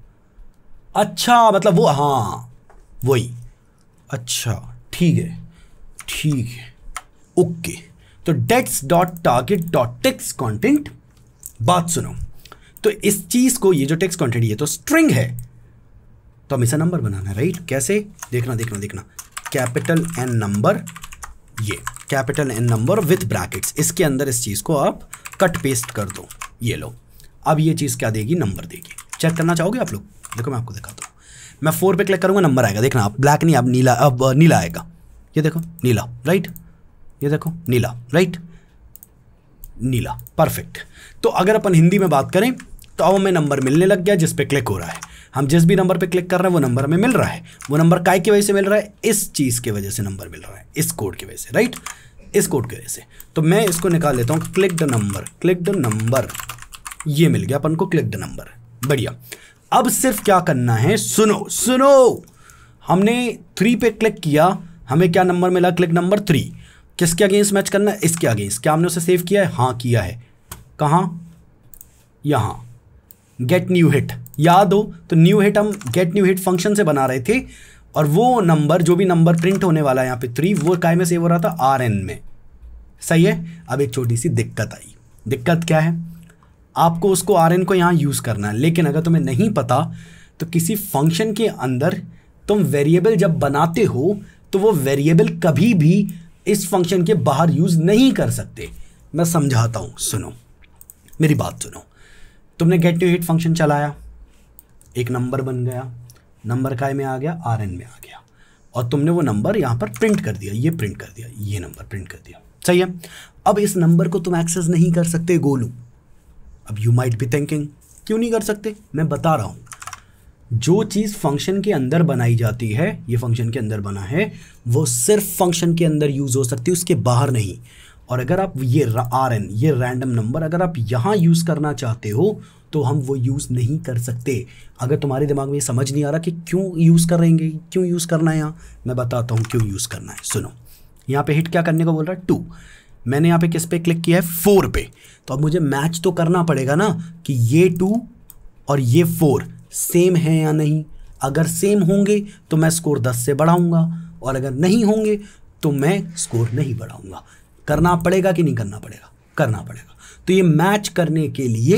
अच्छा मतलब वो हाँ वही अच्छा ठीक है ठीक है ओके तो dets dot target dot text content बात सुनो तो इस चीज़ को ये जो टेक्स कॉन्टेंट ये तो स्ट्रिंग है तो हम इसे नंबर बनाना है राइट कैसे देखना देखना देखना कैपिटल एन नंबर ये capital N number with brackets इसके अंदर इस चीज़ को आप कट पेस्ट कर दो ये लो अब ये चीज़ क्या देगी नंबर देगी चेक करना चाहोगे आप लोग देखो मैं आपको दिखाता हूँ मैं फोर पे क्लिक करूँगा नंबर आएगा देखना आप ब्लैक नहीं अब नीला अब नीला आएगा ये देखो नीला राइट ये देखो नीला राइट नीला परफेक्ट तो अगर अपन हिंदी में बात करें तो अब हमें नंबर मिलने लग गया जिस पर क्लिक हो रहा है हम जिस भी नंबर पे क्लिक कर रहे हैं वो नंबर हमें मिल रहा है वो नंबर काय की वजह से मिल रहा है इस चीज़ की वजह से नंबर मिल रहा है इस कोड की वजह से राइट इस कोड की वजह से तो मैं इसको निकाल लेता हूँ click the number click the number ये मिल गया अपन को क्लिक द नंबर बढ़िया अब सिर्फ क्या करना है सुनो सुनो हमने थ्री पे क्लिक किया हमें क्या नंबर मिला क्लिक नंबर थ्री किसके अगेंस्ट मैच करना है इसके अगेंस्ट क्या हमने उसे सेव किया है हाँ किया है कहाँ यहाँ गेट न्यू हिट याद हो तो न्यू हिट हम गेट न्यू हिट फंक्शन से बना रहे थे और वो नंबर जो भी नंबर प्रिंट होने वाला है यहाँ पे थ्री वो काय में सेव हो रहा था आर एन में सही है अब एक छोटी सी दिक्कत आई दिक्कत क्या है आपको उसको आर एन को यहाँ यूज़ करना है लेकिन अगर तुम्हें नहीं पता तो किसी फंक्शन के अंदर तुम वेरिएबल जब बनाते हो तो वो वेरिएबल कभी भी इस फंक्शन के बाहर यूज़ नहीं कर सकते मैं समझाता हूँ सुनो मेरी बात सुनो तुमने गेट न्यू हिट फंक्शन चलाया एक नंबर बन गया नंबर काय में आ गया आर एन में आ गया और तुमने वो नंबर यहाँ पर प्रिंट कर दिया ये प्रिंट कर दिया ये नंबर प्रिंट कर दिया सही है अब इस नंबर को तुम एक्सेस नहीं कर सकते गोलू अब यू माइट बी थिंकिंग क्यों नहीं कर सकते मैं बता रहा हूँ जो चीज़ फंक्शन के अंदर बनाई जाती है ये फंक्शन के अंदर बना है वो सिर्फ फंक्शन के अंदर यूज़ हो सकती है उसके बाहर नहीं और अगर आप ये आर एन ये रैंडम नंबर अगर आप यहाँ यूज़ करना चाहते हो तो हम वो यूज़ नहीं कर सकते अगर तुम्हारे दिमाग में ये समझ नहीं आ रहा कि क्यों यूज़ करेंगे क्यों यूज़ करना है यहाँ मैं बताता हूँ क्यों यूज़ करना है सुनो यहाँ पे हिट क्या करने को बोल रहा है टू मैंने यहाँ पे किस पे क्लिक किया है फोर पे तो अब मुझे मैच तो करना पड़ेगा ना कि ये टू और ये फोर सेम है या नहीं अगर सेम होंगे तो मैं स्कोर दस से बढ़ाऊँगा और अगर नहीं होंगे तो मैं स्कोर नहीं बढ़ाऊँगा करना पड़ेगा कि नहीं करना पड़ेगा करना पड़ेगा तो ये मैच करने के लिए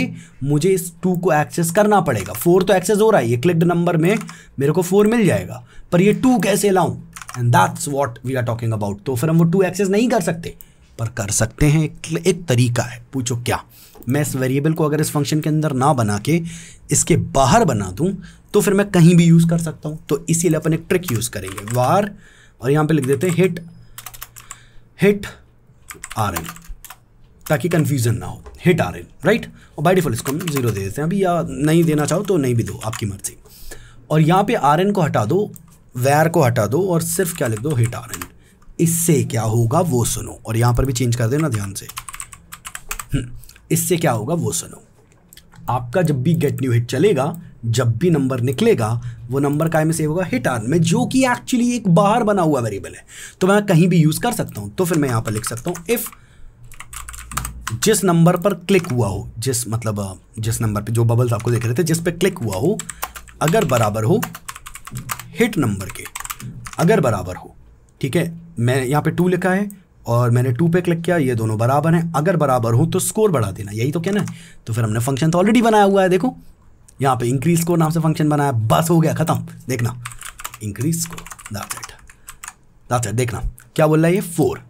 मुझे इस टू को एक्सेस करना पड़ेगा फोर तो एक्सेस हो रहा है ये क्लिक्ड नंबर में मेरे को फोर मिल जाएगा पर ये टू कैसे लाऊं and that's what we are talking about तो फिर हम वो टू एक्सेस नहीं कर सकते पर कर सकते हैं एक, एक तरीका है पूछो क्या मैं इस वेरिएबल को अगर इस फंक्शन के अंदर ना बना के इसके बाहर बना दूं तो फिर मैं कहीं भी यूज़ कर सकता हूं तो इसीलिए अपन एक ट्रिक यूज़ करेंगे वार और यहाँ पे लिख देते हैं हिट हिट आर एन ताकि कन्फ्यूज़न ना हो हिट आर एन राइट और बाई डिफॉल्ट इसको हम जीरो दे देते हैं अभी या नहीं देना चाहो तो नहीं भी दो आपकी मर्ज़ी और यहाँ पे आर एन को हटा दो वैर को हटा दो और सिर्फ क्या लिख दो हिट आर एन इससे क्या होगा वो सुनो और यहाँ पर भी चेंज कर देना ध्यान से हम्म, इससे क्या होगा वो सुनो आपका जब भी गेट न्यू हिट चलेगा जब भी नंबर निकलेगा वो नंबर काय में सेव होगा हिट आर में जो कि एक्चुअली एक बाहर बना हुआ वेरिएबल है तो मैं कहीं भी यूज़ कर सकता हूं तो फिर मैं यहां पर लिख सकता हूं इफ़ जिस नंबर पर क्लिक हुआ हो जिस मतलब जिस नंबर पे जो बबल्स आपको देख रहे थे जिस पे क्लिक हुआ हो अगर बराबर हो हिट नंबर के अगर बराबर हो ठीक है मैं यहाँ पे टू लिखा है और मैंने टू पे क्लिक किया ये दोनों बराबर हैं अगर बराबर हो तो स्कोर बढ़ा देना यही तो कहना है तो फिर हमने फंक्शन तो ऑलरेडी बनाया हुआ है देखो यहाँ पे इंक्रीज स्कोर नाम से फंक्शन बनाया बस हो गया खत्म देखना increase score that's it that's it देखना क्या बोल रहा है ये फोर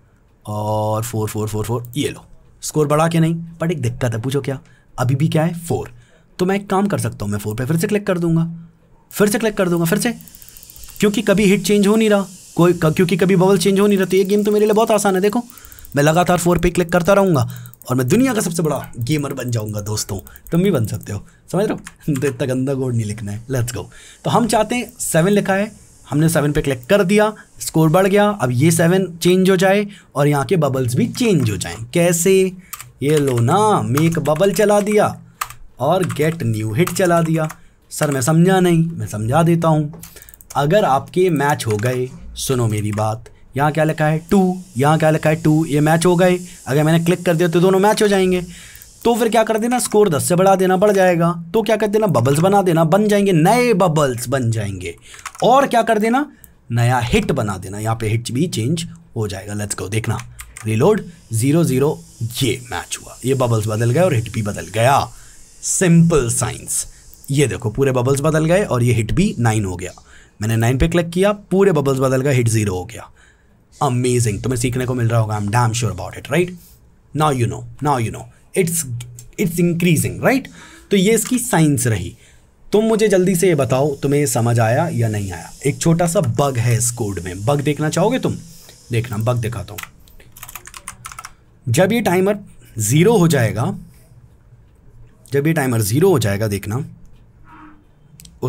और फोर फोर फोर फोर ये लो स्कोर बढ़ा के नहीं बट एक दिक्कत है पूछो क्या अभी भी क्या है फोर तो मैं एक काम कर सकता हूँ मैं फोर पे फिर से क्लिक कर दूंगा फिर से क्लिक कर दूंगा फिर से क्योंकि कभी हिट चेंज हो नहीं रहा कोई क्योंकि कभी बबल चेंज हो नहीं रहा तो ये गेम तो मेरे लिए बहुत आसान है देखो मैं लगातार फोर पे क्लिक करता रहूँगा और मैं दुनिया का सबसे बड़ा गेमर बन जाऊँगा दोस्तों तुम भी बन सकते हो समझ रहे हो तो इतना गंदा कोड नहीं लिखना है लेट्स गो तो हम चाहते हैं सेवन लिखा है हमने सेवन पे क्लिक कर दिया स्कोर बढ़ गया अब ये सेवन चेंज हो जाए और यहाँ के बबल्स भी चेंज हो जाएं कैसे ये लो ना मेक बबल चला दिया और गेट न्यू हिट चला दिया सर मैं समझा नहीं मैं समझा देता हूँ अगर आपके मैच हो गए सुनो मेरी बात यहाँ क्या लिखा है टू यहाँ क्या लिखा है टू ये मैच हो गए अगर मैंने क्लिक कर दिया तो दोनों मैच हो जाएंगे तो फिर क्या कर देना स्कोर दस से बढ़ा देना बढ़ जाएगा तो क्या कर देना बबल्स बना देना बन जाएंगे नए बबल्स बन जाएंगे और क्या कर देना नया हिट बना देना यहाँ पे हिट भी चेंज हो जाएगा लेट्स गो देखना रिलोड ज़ीरो ज़ीरो ये मैच हुआ ये बबल्स बदल गए और हिट भी बदल गया सिंपल साइंस ये देखो पूरे बबल्स बदल गए और ये हिट भी नाइन हो गया मैंने नाइन पे क्लिक किया पूरे बबल्स बदल गए हिट ज़ीरो हो गया अमेजिंग तुम्हें सीखने को मिल रहा होगा I am damn sure about it right now you know now you know it's it's increasing right तो ये इसकी साइंस रही तुम मुझे जल्दी से ये बताओ तुम्हें समझ आया या नहीं आया एक छोटा सा बग है इस कोड में बग देखना चाहोगे तुम देखना बग दिखाता हूँ जब ये टाइमर ज़ीरो हो जाएगा जब ये टाइमर ज़ीरो हो जाएगा देखना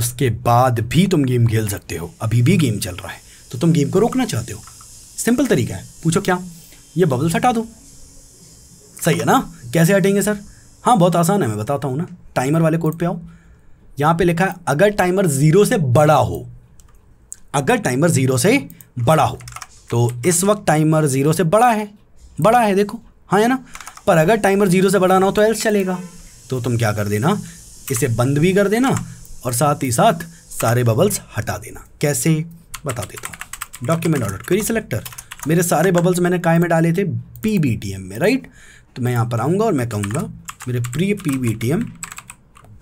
उसके बाद भी तुम गेम खेल सकते हो अभी भी गेम चल रहा है तो तुम गेम को रोकना चाहते हो सिंपल तरीका है पूछो क्या ये बबल्स हटा दो सही है ना कैसे हटेंगे सर हाँ बहुत आसान है मैं बताता हूँ ना टाइमर वाले कोड पे आओ यहाँ पे लिखा है अगर टाइमर ज़ीरो से बड़ा हो अगर टाइमर ज़ीरो से बड़ा हो तो इस वक्त टाइमर ज़ीरो से बड़ा है बड़ा है देखो हाँ है ना पर अगर टाइमर ज़ीरो से बड़ा ना हो तो एल्स चलेगा तो तुम क्या कर देना इसे बंद भी कर देना और साथ ही साथ सारे बबल्स हटा देना कैसे बता देता हूँ डॉक्यूमेंट ऑर्डर क्वेरी सेलेक्टर मेरे सारे बबल्स मैंने काय में डाले थे पी बी टी एम में राइट तो मैं यहाँ पर आऊँगा और मैं कहूँगा मेरे प्रिय P B T M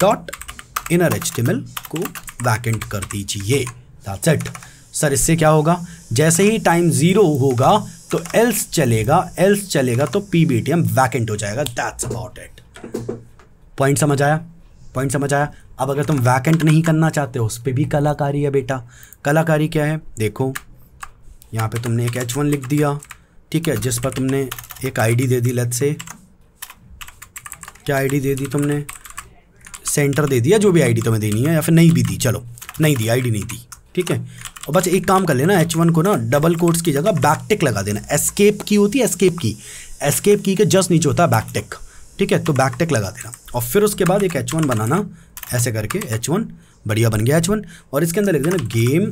dot inner H T L को वैकेंट कर दीजिए सेट सर इससे क्या होगा जैसे ही टाइम ज़ीरो होगा तो एल्स चलेगा एल्स चलेगा तो P B T M vacant हो जाएगा दैट्स अबाउट इट पॉइंट समझ आया पॉइंट समझ आया अब अगर तुम वैकेंट नहीं करना चाहते हो उस पर भी कलाकारी है बेटा कलाकारी क्या है देखो यहाँ पे तुमने एक एच वन लिख दिया ठीक है जिस पर तुमने एक आईडी दे दी लत से क्या आईडी दे दी तुमने सेंटर दे दिया जो भी आईडी तुम्हें देनी है या फिर नहीं भी दी चलो नहीं दी आईडी नहीं दी ठीक है और बस एक काम कर लेना एच वन को ना डबल कोर्स की जगह बैकटेक लगा देना एस्केप की होती है एस्केप की एस्केप की के जस्ट नीचे होता है बैकटेक ठीक है तो बैकटेक लगा देना और फिर उसके बाद एक एच वन बनाना ऐसे करके एच वन बढ़िया बन गया एच वन और इसके अंदर लिख देना गेम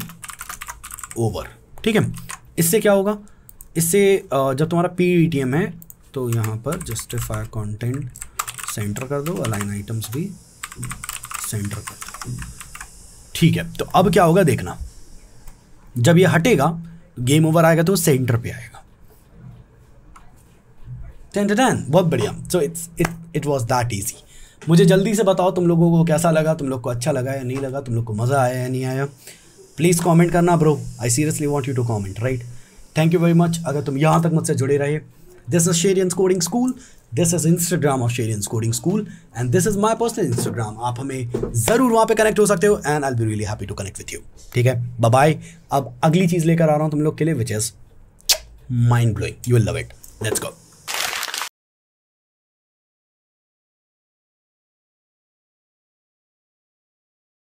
ओवर ठीक है इससे क्या होगा इससे जब तुम्हारा पी है तो यहाँ पर जस्टिफाई कंटेंट सेंटर कर दो अलाइन आइटम्स भी सेंटर कर दो ठीक है तो अब क्या होगा देखना जब ये हटेगा गेम ओवर आएगा तो सेंटर पे आएगा बहुत बढ़िया so it's it it was that easy मुझे जल्दी से बताओ तुम लोगों को कैसा लगा तुम लोग को अच्छा लगा या नहीं लगा तुम लोग को मज़ा आया या नहीं आया प्लीज़ कॉमेंट करना bro I seriously want you to comment right thank you very much अगर तुम यहाँ तक मुझसे जुड़े रहे this is Sheriyans coding school this is Instagram of Sheriyans coding school and this is my personal Instagram आप हमें ज़रूर वहाँ पे कनेक्ट हो सकते हो and I be really happy to connect with you ठीक है बाय अब अगली चीज़ लेकर आ रहा हूँ तुम लोग के लिए which is mind blowing you will love it let's go